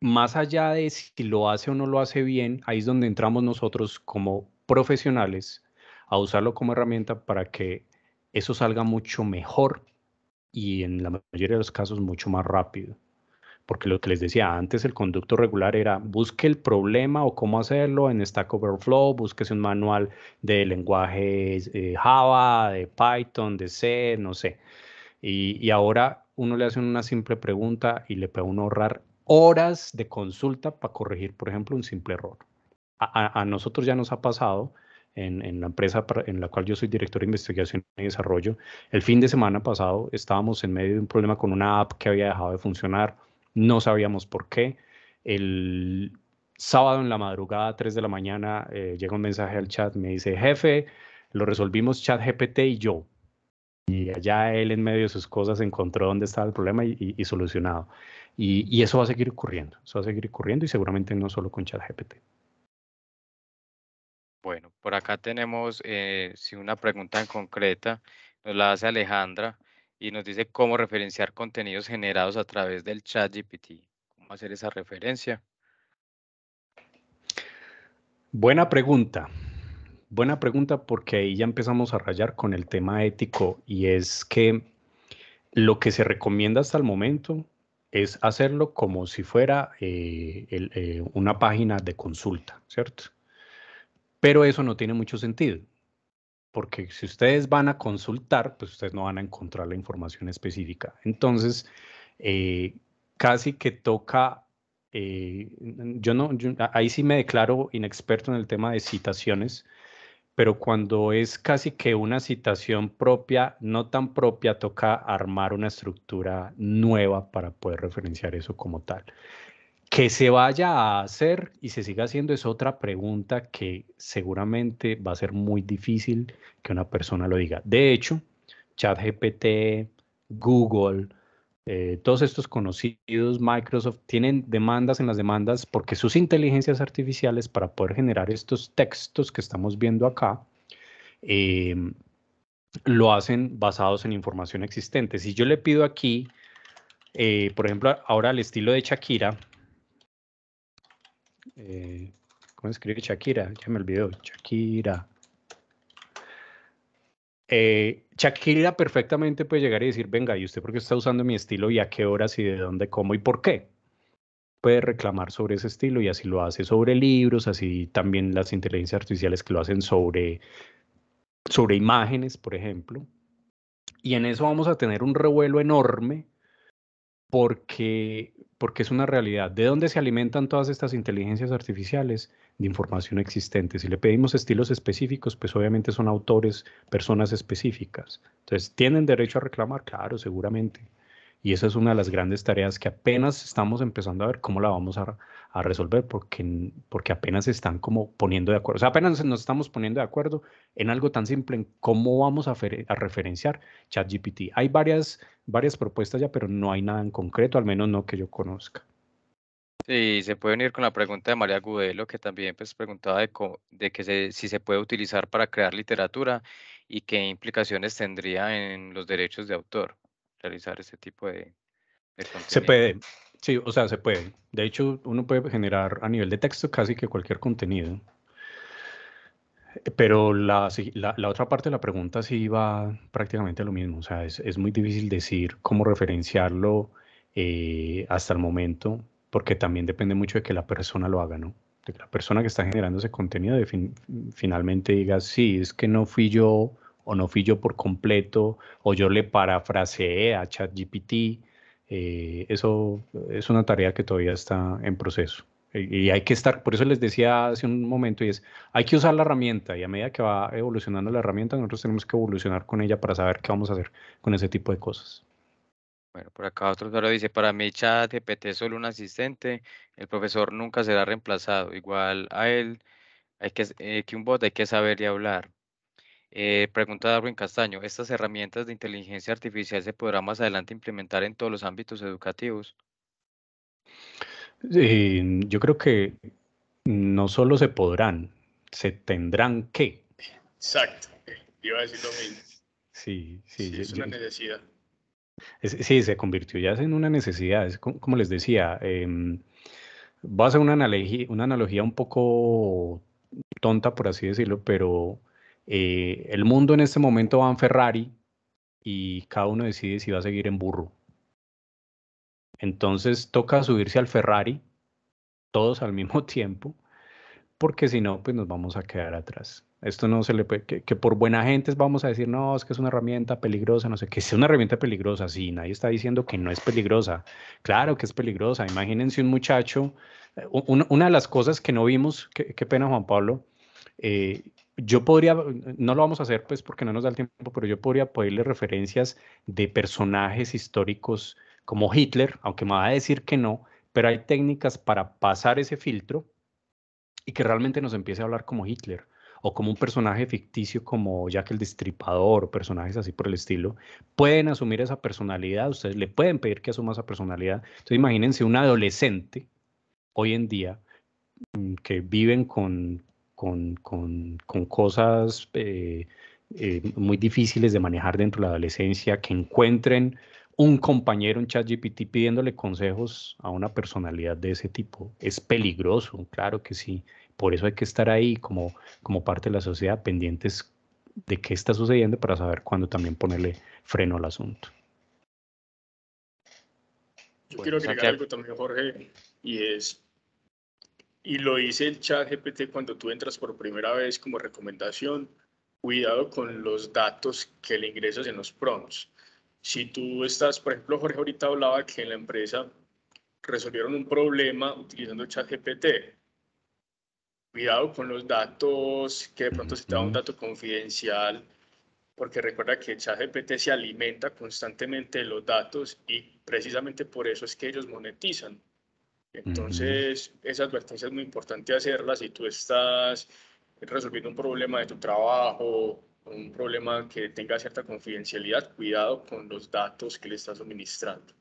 más allá de si lo hace o no lo hace bien, ahí es donde entramos nosotros como profesionales a usarlo como herramienta para que eso salga mucho mejor y en la mayoría de los casos mucho más rápido. Porque lo que les decía antes, el conducto regular era busque el problema o cómo hacerlo en Stack Overflow, búsquese un manual de lenguaje eh, Java, de Python, de C, no sé. Y, ahora uno le hace una simple pregunta y le puede ahorrar horas de consulta para corregir, por ejemplo, un simple error. a nosotros ya nos ha pasado en, la empresa en la cual yo soy director de investigación y desarrollo, el fin de semana pasado estábamos en medio de un problema con una app que había dejado de funcionar, no sabíamos por qué. El sábado en la madrugada, 3 de la mañana, eh, llega un mensaje al chat, me dice, jefe, lo resolvimos chat GPT y yo. Y allá él en medio de sus cosas encontró dónde estaba el problema y, solucionado. Y, y, eso va a seguir ocurriendo, eso va a seguir ocurriendo y seguramente no solo con chat GPT. Bueno, por acá tenemos eh, si una pregunta en concreta, nos la hace Alejandra y nos dice cómo referenciar contenidos generados a través del chat GPT. ¿Cómo hacer esa referencia? Buena pregunta. Buena pregunta porque ahí ya empezamos a rayar con el tema ético y es que lo que se recomienda hasta el momento es hacerlo como si fuera eh, eh, una página de consulta, ¿cierto? Pero eso no tiene mucho sentido, porque si ustedes van a consultar, pues ustedes no van a encontrar la información específica. Entonces, eh, casi que toca, eh, yo no, ahí sí me declaro inexperto en el tema de citaciones, pero cuando es casi que una citación propia, no tan propia, toca armar una estructura nueva para poder referenciar eso como tal. Que se vaya a hacer y se siga haciendo es otra pregunta que seguramente va a ser muy difícil que una persona lo diga. De hecho, ChatGPT, Google, eh, todos estos conocidos, Microsoft, tienen demandas en las demandas porque sus inteligencias artificiales para poder generar estos textos que estamos viendo acá, eh, lo hacen basados en información existente. Si yo le pido aquí, eh, por ejemplo, ahora al estilo de Shakira, eh, ¿cómo escribe Shakira? Ya me olvidó, Shakira. Eh, Shakira perfectamente puede llegar y decir, venga, ¿y usted por qué está usando mi estilo y a qué horas y de dónde, cómo y por qué? Puede reclamar sobre ese estilo y así lo hace sobre libros, así también las inteligencias artificiales que lo hacen sobre, sobre imágenes, por ejemplo. Y en eso vamos a tener un revuelo enorme porque, es una realidad. ¿De dónde se alimentan todas estas inteligencias artificiales? De información existente. Si le pedimos estilos específicos, pues obviamente son autores, personas específicas. Entonces, ¿tienen derecho a reclamar? Claro, seguramente. Y esa es una de las grandes tareas que apenas estamos empezando a ver cómo la vamos a, resolver, porque, porque apenas están como poniendo de acuerdo, o sea, apenas nos estamos poniendo de acuerdo en algo tan simple, en cómo vamos a, a referenciar ChatGPT. Hay varias, varias propuestas ya, pero no hay nada en concreto, al menos no que yo conozca. Sí, se puede venir con la pregunta de María Gudelo, que también pues, preguntaba de, de que se, si se puede utilizar para crear literatura y qué implicaciones tendría en los derechos de autor realizar ese tipo de, se puede, sí, o sea, se puede. De hecho, uno puede generar a nivel de texto casi que cualquier contenido. Pero la, la, otra parte de la pregunta sí va prácticamente lo mismo. O sea, es, es muy difícil decir cómo referenciarlo eh, hasta el momento, porque también depende mucho de que la persona lo haga, ¿no? De que la persona que está generando ese contenido de fin, finalmente diga, sí, es que no fui yo o no fui yo por completo, o yo le parafraseé a ChatGPT. Eh, eso es una tarea que todavía está en proceso. Y hay que estar, por eso les decía hace un momento, y es, hay que usar la herramienta y a medida que va evolucionando la herramienta, nosotros tenemos que evolucionar con ella para saber qué vamos a hacer con ese tipo de cosas. Bueno, por acá otro usuario dice, para mí ChatGPT es solo un asistente, el profesor nunca será reemplazado, igual a él, hay que, eh, que un bot hay que saber y hablar, eh, pregunta de Darwin Castaño, ¿estas herramientas de inteligencia artificial se podrán más adelante implementar en todos los ámbitos educativos? Eh, yo creo que no solo se podrán, se tendrán que. Exacto, iba a decir lo mismo. Sí, sí, sí es una necesidad. sí, se convirtió ya en una necesidad, como, les decía. Em, va a ser una una analogía un poco tonta, por así decirlo, pero eh, el mundo en este momento va en Ferrari y cada uno decide si va a seguir en burro. Entonces toca subirse al Ferrari, todos al mismo tiempo, porque si no, pues nos vamos a quedar atrás. Esto no se le puede, que, por buena gente vamos a decir, no, es que es una herramienta peligrosa, no sé, que es una herramienta peligrosa, sí, nadie está diciendo que no es peligrosa. Claro que es peligrosa. Imagínense un muchacho, eh, una, de las cosas que no vimos, qué, qué pena Juan Pablo, eh, yo podría, no lo vamos a hacer pues porque no nos da el tiempo, pero yo podría pedirle referencias de personajes históricos como Hitler, aunque me va a decir que no, pero hay técnicas para pasar ese filtro y que realmente nos empiece a hablar como Hitler o como un personaje ficticio como Jack el Destripador o personajes así por el estilo, pueden asumir esa personalidad, ustedes le pueden pedir que asuma esa personalidad. Entonces imagínense un adolescente hoy en día mm, que viven con con, cosas eh, eh, muy difíciles de manejar dentro de la adolescencia, que encuentren un compañero en ChatGPT pidiéndole consejos a una personalidad de ese tipo. Es peligroso, claro que sí. Por eso hay que estar ahí como, como parte de la sociedad pendientes de qué está sucediendo para saber cuándo también ponerle freno al asunto. Yo quiero agregar algo también, Jorge, y es y lo dice el chat GPT cuando tú entras por primera vez como recomendación, cuidado con los datos que le ingresas en los prompts. Si tú estás, por ejemplo, Jorge ahorita hablaba que en la empresa resolvieron un problema utilizando el chat GPT, Cuidado con los datos, que de pronto se te da un dato confidencial, porque recuerda que ChatGPT se alimenta constantemente de los datos y precisamente por eso es que ellos monetizan entonces, esa advertencia es muy importante hacerla si tú estás resolviendo un problema de tu trabajo, un problema que tenga cierta confidencialidad, cuidado con los datos que le estás suministrando.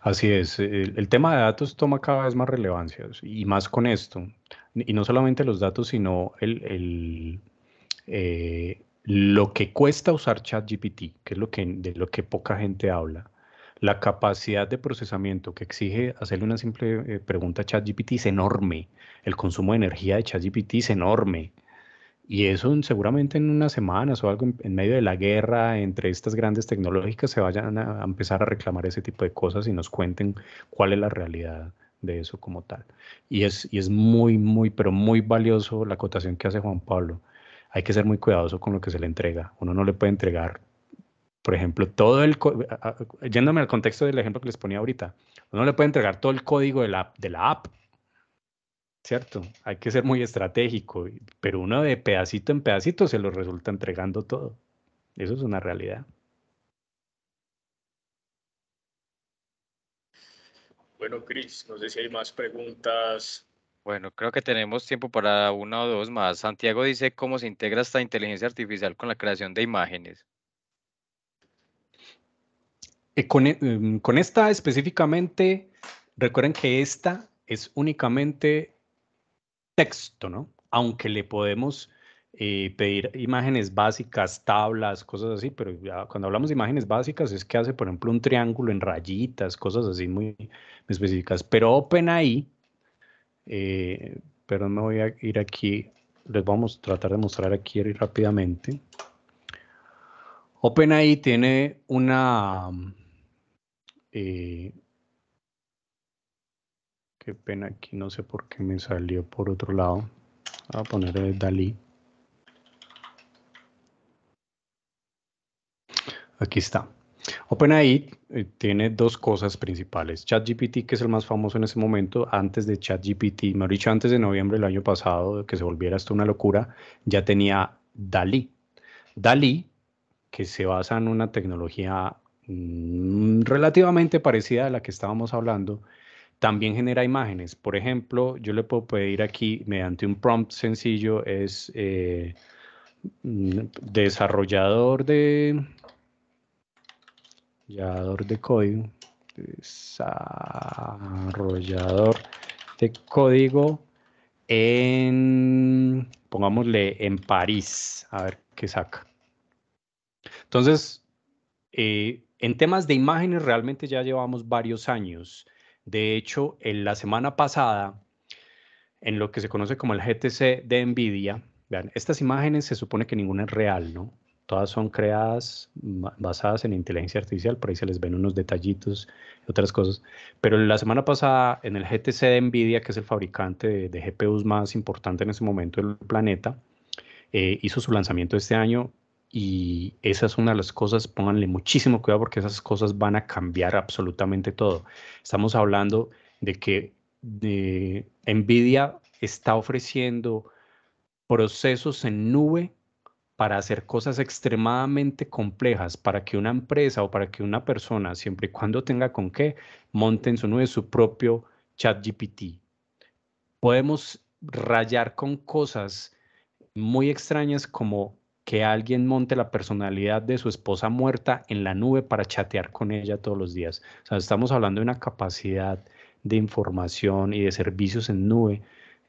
Así es, el, tema de datos toma cada vez más relevancia y más con esto. Y no solamente los datos, sino el, eh, lo que cuesta usar ChatGPT, que es lo de lo que poca gente habla. La capacidad de procesamiento que exige hacerle una simple eh, pregunta a ChatGPT es enorme. El consumo de energía de ChatGPT es enorme. Y eso seguramente en unas semanas o algo en medio de la guerra entre estas grandes tecnológicas se vayan a empezar a reclamar ese tipo de cosas y nos cuenten cuál es la realidad de eso como tal. Y es, es muy, muy, pero muy valioso la acotación que hace Juan Pablo. Hay que ser muy cuidadoso con lo que se le entrega. Uno no le puede entregar por ejemplo, todo el, yéndome al contexto del ejemplo que les ponía ahorita, uno le puede entregar todo el código de la, de la app, ¿cierto? Hay que ser muy estratégico, pero uno de pedacito en pedacito se lo resulta entregando todo. Eso es una realidad. Bueno, Chris, no sé si hay más preguntas. Bueno, creo que tenemos tiempo para una o dos más. Santiago dice cómo se integra esta inteligencia artificial con la creación de imágenes. Eh, e, em, con, esta específicamente, recuerden que esta es únicamente texto, ¿no? Aunque le podemos eh, pedir imágenes básicas, tablas, cosas así, pero cuando hablamos de imágenes básicas es que hace, por ejemplo, un triángulo en rayitas, cosas así muy específicas. Pero OpenAI, eh, perdón, me voy a ir aquí, les vamos a tratar de mostrar aquí rápidamente. OpenAI tiene una eh, qué pena, aquí no sé por qué me salió por otro lado. Voy a poner Dalí. Aquí está. OpenAI eh, tiene dos cosas principales. ChatGPT, que es el más famoso en ese momento, antes de ChatGPT, me lo dicho, antes de noviembre del año pasado, que se volviera esto una locura, ya tenía Dalí. Dalí, que se basa en una tecnología Mm, relativamente parecida a la que estábamos hablando, también genera imágenes. Por ejemplo, yo le puedo pedir aquí, mediante un prompt sencillo, es eh, mm, desarrollador de desarrollador de código desarrollador de código en pongámosle en París a ver qué saca entonces eh, en temas de imágenes realmente ya llevamos varios años. De hecho, en la semana pasada, en lo que se conoce como el GTC de NVIDIA, vean, estas imágenes se supone que ninguna es real, ¿no? Todas son creadas basadas en inteligencia artificial, por ahí se les ven unos detallitos y otras cosas. Pero la semana pasada, en el GTC de NVIDIA, que es el fabricante de, GPUs más importante en ese momento del planeta, eh, hizo su lanzamiento este año y esa es una de las cosas, pónganle muchísimo cuidado porque esas cosas van a cambiar absolutamente todo. Estamos hablando de que de, Nvidia está ofreciendo procesos en nube para hacer cosas extremadamente complejas, para que una empresa o para que una persona, siempre y cuando tenga con qué, monte su nube su propio chat GPT. Podemos rayar con cosas muy extrañas como que alguien monte la personalidad de su esposa muerta en la nube para chatear con ella todos los días. O sea, estamos hablando de una capacidad de información y de servicios en nube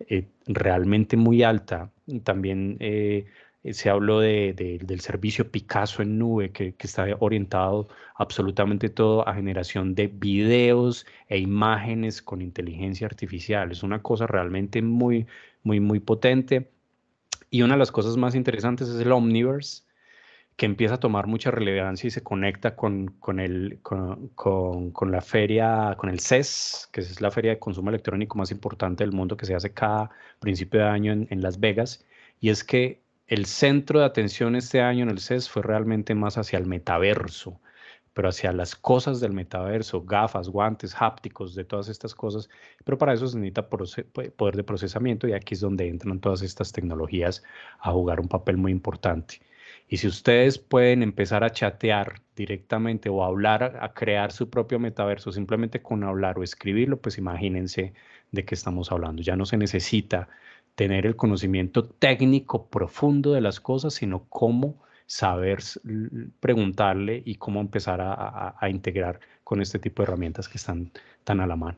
eh, realmente muy alta. También eh, se habló de, del servicio Picasso en nube, que, que, está orientado absolutamente todo a generación de videos e imágenes con inteligencia artificial. Es una cosa realmente muy, muy, muy potente. Y una de las cosas más interesantes es el Omniverse, que empieza a tomar mucha relevancia y se conecta con, con, el, la feria, con el CES, que es la feria de consumo electrónico más importante del mundo que se hace cada principio de año en Las Vegas. Y es que el centro de atención este año en el CES fue realmente más hacia el metaverso pero hacia las cosas del metaverso, gafas, guantes, hápticos, de todas estas cosas, pero para eso se necesita poder de procesamiento y aquí es donde entran todas estas tecnologías a jugar un papel muy importante. Y si ustedes pueden empezar a chatear directamente o a hablar, a crear su propio metaverso simplemente con hablar o escribirlo, pues imagínense de qué estamos hablando. Ya no se necesita tener el conocimiento técnico profundo de las cosas, sino cómo saber preguntarle y cómo empezar a, integrar con este tipo de herramientas que están tan a la mano.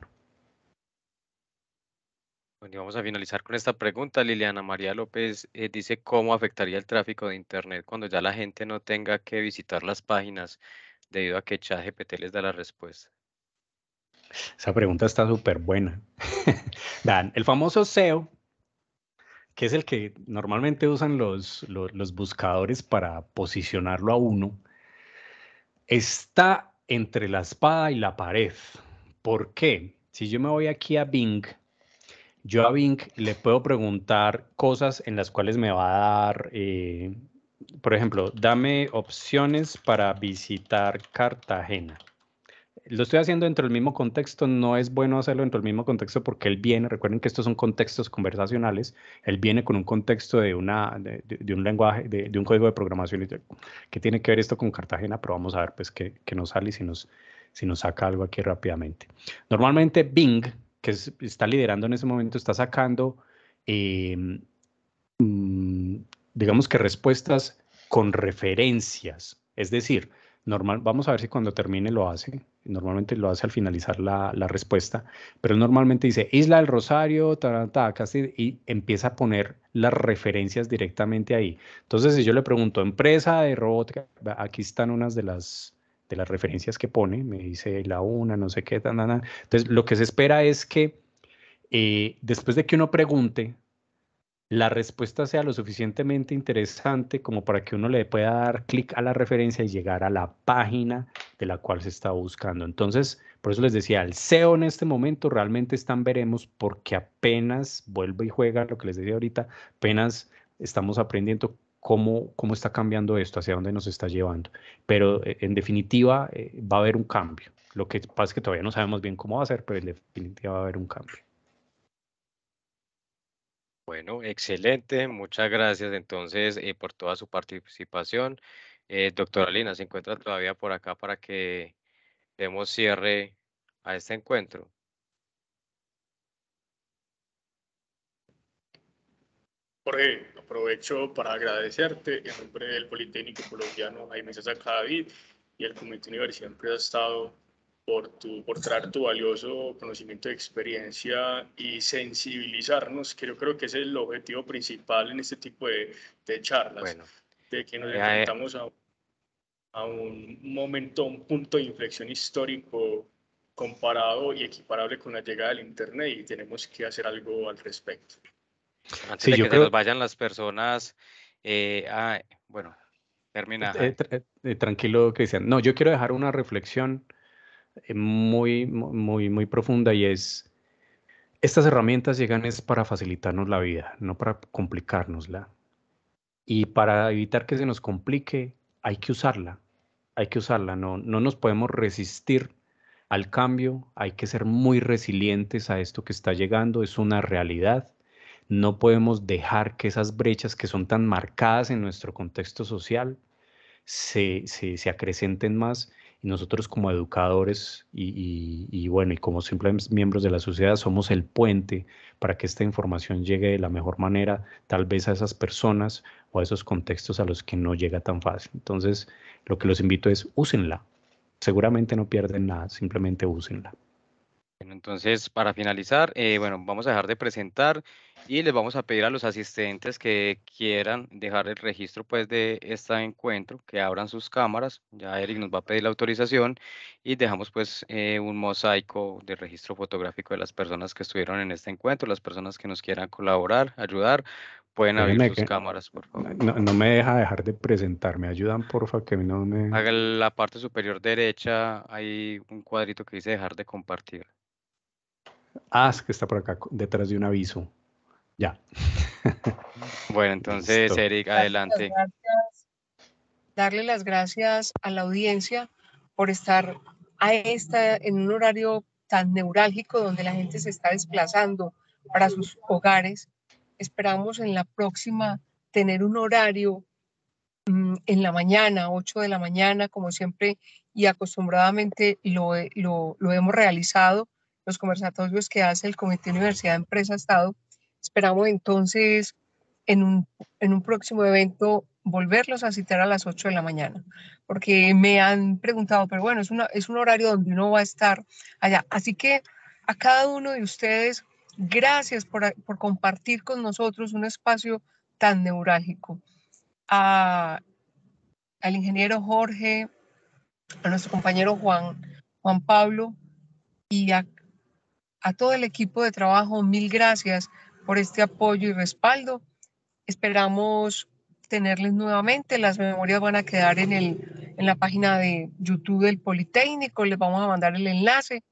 Bueno, y vamos a finalizar con esta pregunta. Liliana María López eh, dice, ¿cómo afectaría el tráfico de Internet cuando ya la gente no tenga que visitar las páginas debido a que ChatGPT les da la respuesta? Esa pregunta está súper buena. Dan, el famoso SEO que es el que normalmente usan los, buscadores para posicionarlo a uno, está entre la espada y la pared. ¿Por qué? Si yo me voy aquí a Bing, yo a Bing le puedo preguntar cosas en las cuales me va a dar, eh, por ejemplo, dame opciones para visitar Cartagena lo estoy haciendo dentro del mismo contexto, no es bueno hacerlo dentro del mismo contexto porque él viene, recuerden que estos son contextos conversacionales, él viene con un contexto de, una, de, un lenguaje, de, un código de programación. ¿Qué tiene que ver esto con Cartagena? Pero vamos a ver pues qué, nos sale y si nos, si nos saca algo aquí rápidamente. Normalmente Bing, que está liderando en ese momento, está sacando, em, mm, digamos que respuestas con referencias, es decir, vamos a ver si cuando termine lo hace. Normalmente lo hace al finalizar la, respuesta, pero normalmente dice Isla del Rosario, ta, casi, y empieza a poner las referencias directamente ahí. Entonces, si yo le pregunto empresa de robótica, aquí están unas de las de las referencias que pone, me dice la una, no sé qué, Entonces, lo que se espera es que eh, después de que uno pregunte, la respuesta sea lo suficientemente interesante como para que uno le pueda dar clic a la referencia y llegar a la página de la cual se está buscando. Entonces, por eso les decía, el SEO en este momento realmente están veremos porque apenas vuelve y juega lo que les decía ahorita, apenas estamos aprendiendo cómo, cómo está cambiando esto, hacia dónde nos está llevando. Pero eh, en definitiva eh, va a haber un cambio. Lo que pasa es que todavía no sabemos bien cómo va a ser, pero en definitiva va a haber un cambio. Bueno, excelente. Muchas gracias entonces eh, por toda su participación. Eh, doctora Lina, ¿se encuentra todavía por acá para que demos cierre a este encuentro? Jorge, aprovecho para agradecerte en nombre del Politécnico Colombiano Jaime César Cadavid y el Comité siempre ha Estado por, tu, por traer tu valioso conocimiento de experiencia y sensibilizarnos, que yo creo que es el objetivo principal en este tipo de, charlas, de que nos eh, enfrentamos a, un momento, un punto de inflexión histórico comparado y equiparable con la llegada del Internet y tenemos que hacer algo al respecto. Antes de yo que creo... nos vayan las personas, eh, bueno, termina. Eh, tranquilo, Cristian. No, yo quiero dejar una reflexión eh, muy, muy, muy profunda y es, estas herramientas llegan es para facilitarnos la vida, no para complicárnosla. Y para evitar que se nos complique, hay que usarla, hay que usarla, no, no nos podemos resistir al cambio, hay que ser muy resilientes a esto que está llegando, es una realidad. No podemos dejar que esas brechas que son tan marcadas en nuestro contexto social se, se acrecenten más y nosotros como educadores y, bueno, y como simples miembros de la sociedad somos el puente para que esta información llegue de la mejor manera, tal vez a esas personas o a esos contextos a los que no llega tan fácil. Entonces, lo que los invito es úsenla. Seguramente no pierden nada, simplemente úsenla. Entonces, para finalizar, eh, bueno, vamos a dejar de presentar y les vamos a pedir a los asistentes que quieran dejar el registro pues de este encuentro, que abran sus cámaras, ya Eric nos va a pedir la autorización y dejamos pues eh, un mosaico de registro fotográfico de las personas que estuvieron en este encuentro, las personas que nos quieran colaborar, ayudar, pueden abrir sus cámaras, por favor. No, me deja dejar de presentar, me ayudan, favor, que no me... Haga la parte superior derecha, hay un cuadrito que dice dejar de compartir es que está por acá detrás de un aviso. Ya. Bueno, entonces, Eric, adelante. darle las gracias a la audiencia por estar a esta, en un horario tan neurálgico donde la gente se está desplazando para sus hogares. Esperamos en la próxima tener un horario mm, en la mañana, 8 de la mañana, como siempre y acostumbradamente lo hemos realizado los conversatorios que hace el Comité Universidad Empresa-Estado. Esperamos entonces en un, próximo evento volverlos a citar a las 8 de la mañana, porque me han preguntado, pero bueno, es, una, es un horario donde uno va a estar allá. Así que a cada uno de ustedes, gracias por, compartir con nosotros un espacio tan neurálgico. A, al ingeniero Jorge, a nuestro compañero Juan, Juan Pablo y a a todo el equipo de trabajo, mil gracias por este apoyo y respaldo. Esperamos tenerles nuevamente. Las memorias van a quedar en, la página de YouTube del Politécnico. Les vamos a mandar el enlace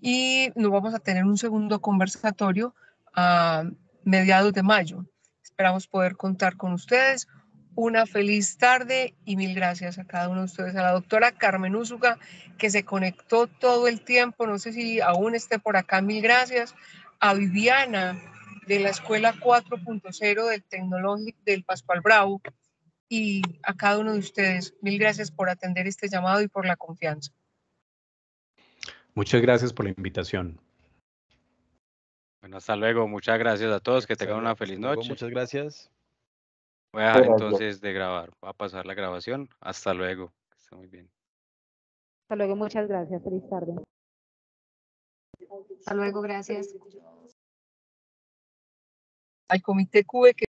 y nos vamos a tener un segundo conversatorio a mediados de mayo. Esperamos poder contar con ustedes una feliz tarde y mil gracias a cada uno de ustedes, a la doctora Carmen Úsuga, que se conectó todo el tiempo, no sé si aún esté por acá, mil gracias, a Viviana de la Escuela 4.0 del Tecnológico del Pascual Bravo y a cada uno de ustedes, mil gracias por atender este llamado y por la confianza. Muchas gracias por la invitación. Bueno, hasta luego. Muchas gracias a todos. Que tengan una feliz noche. Muchas gracias. Voy a dejar entonces de grabar, voy a pasar la grabación. Hasta luego. Está muy bien. Hasta luego, muchas gracias. Feliz tarde. Hasta luego, gracias. Al comité q e que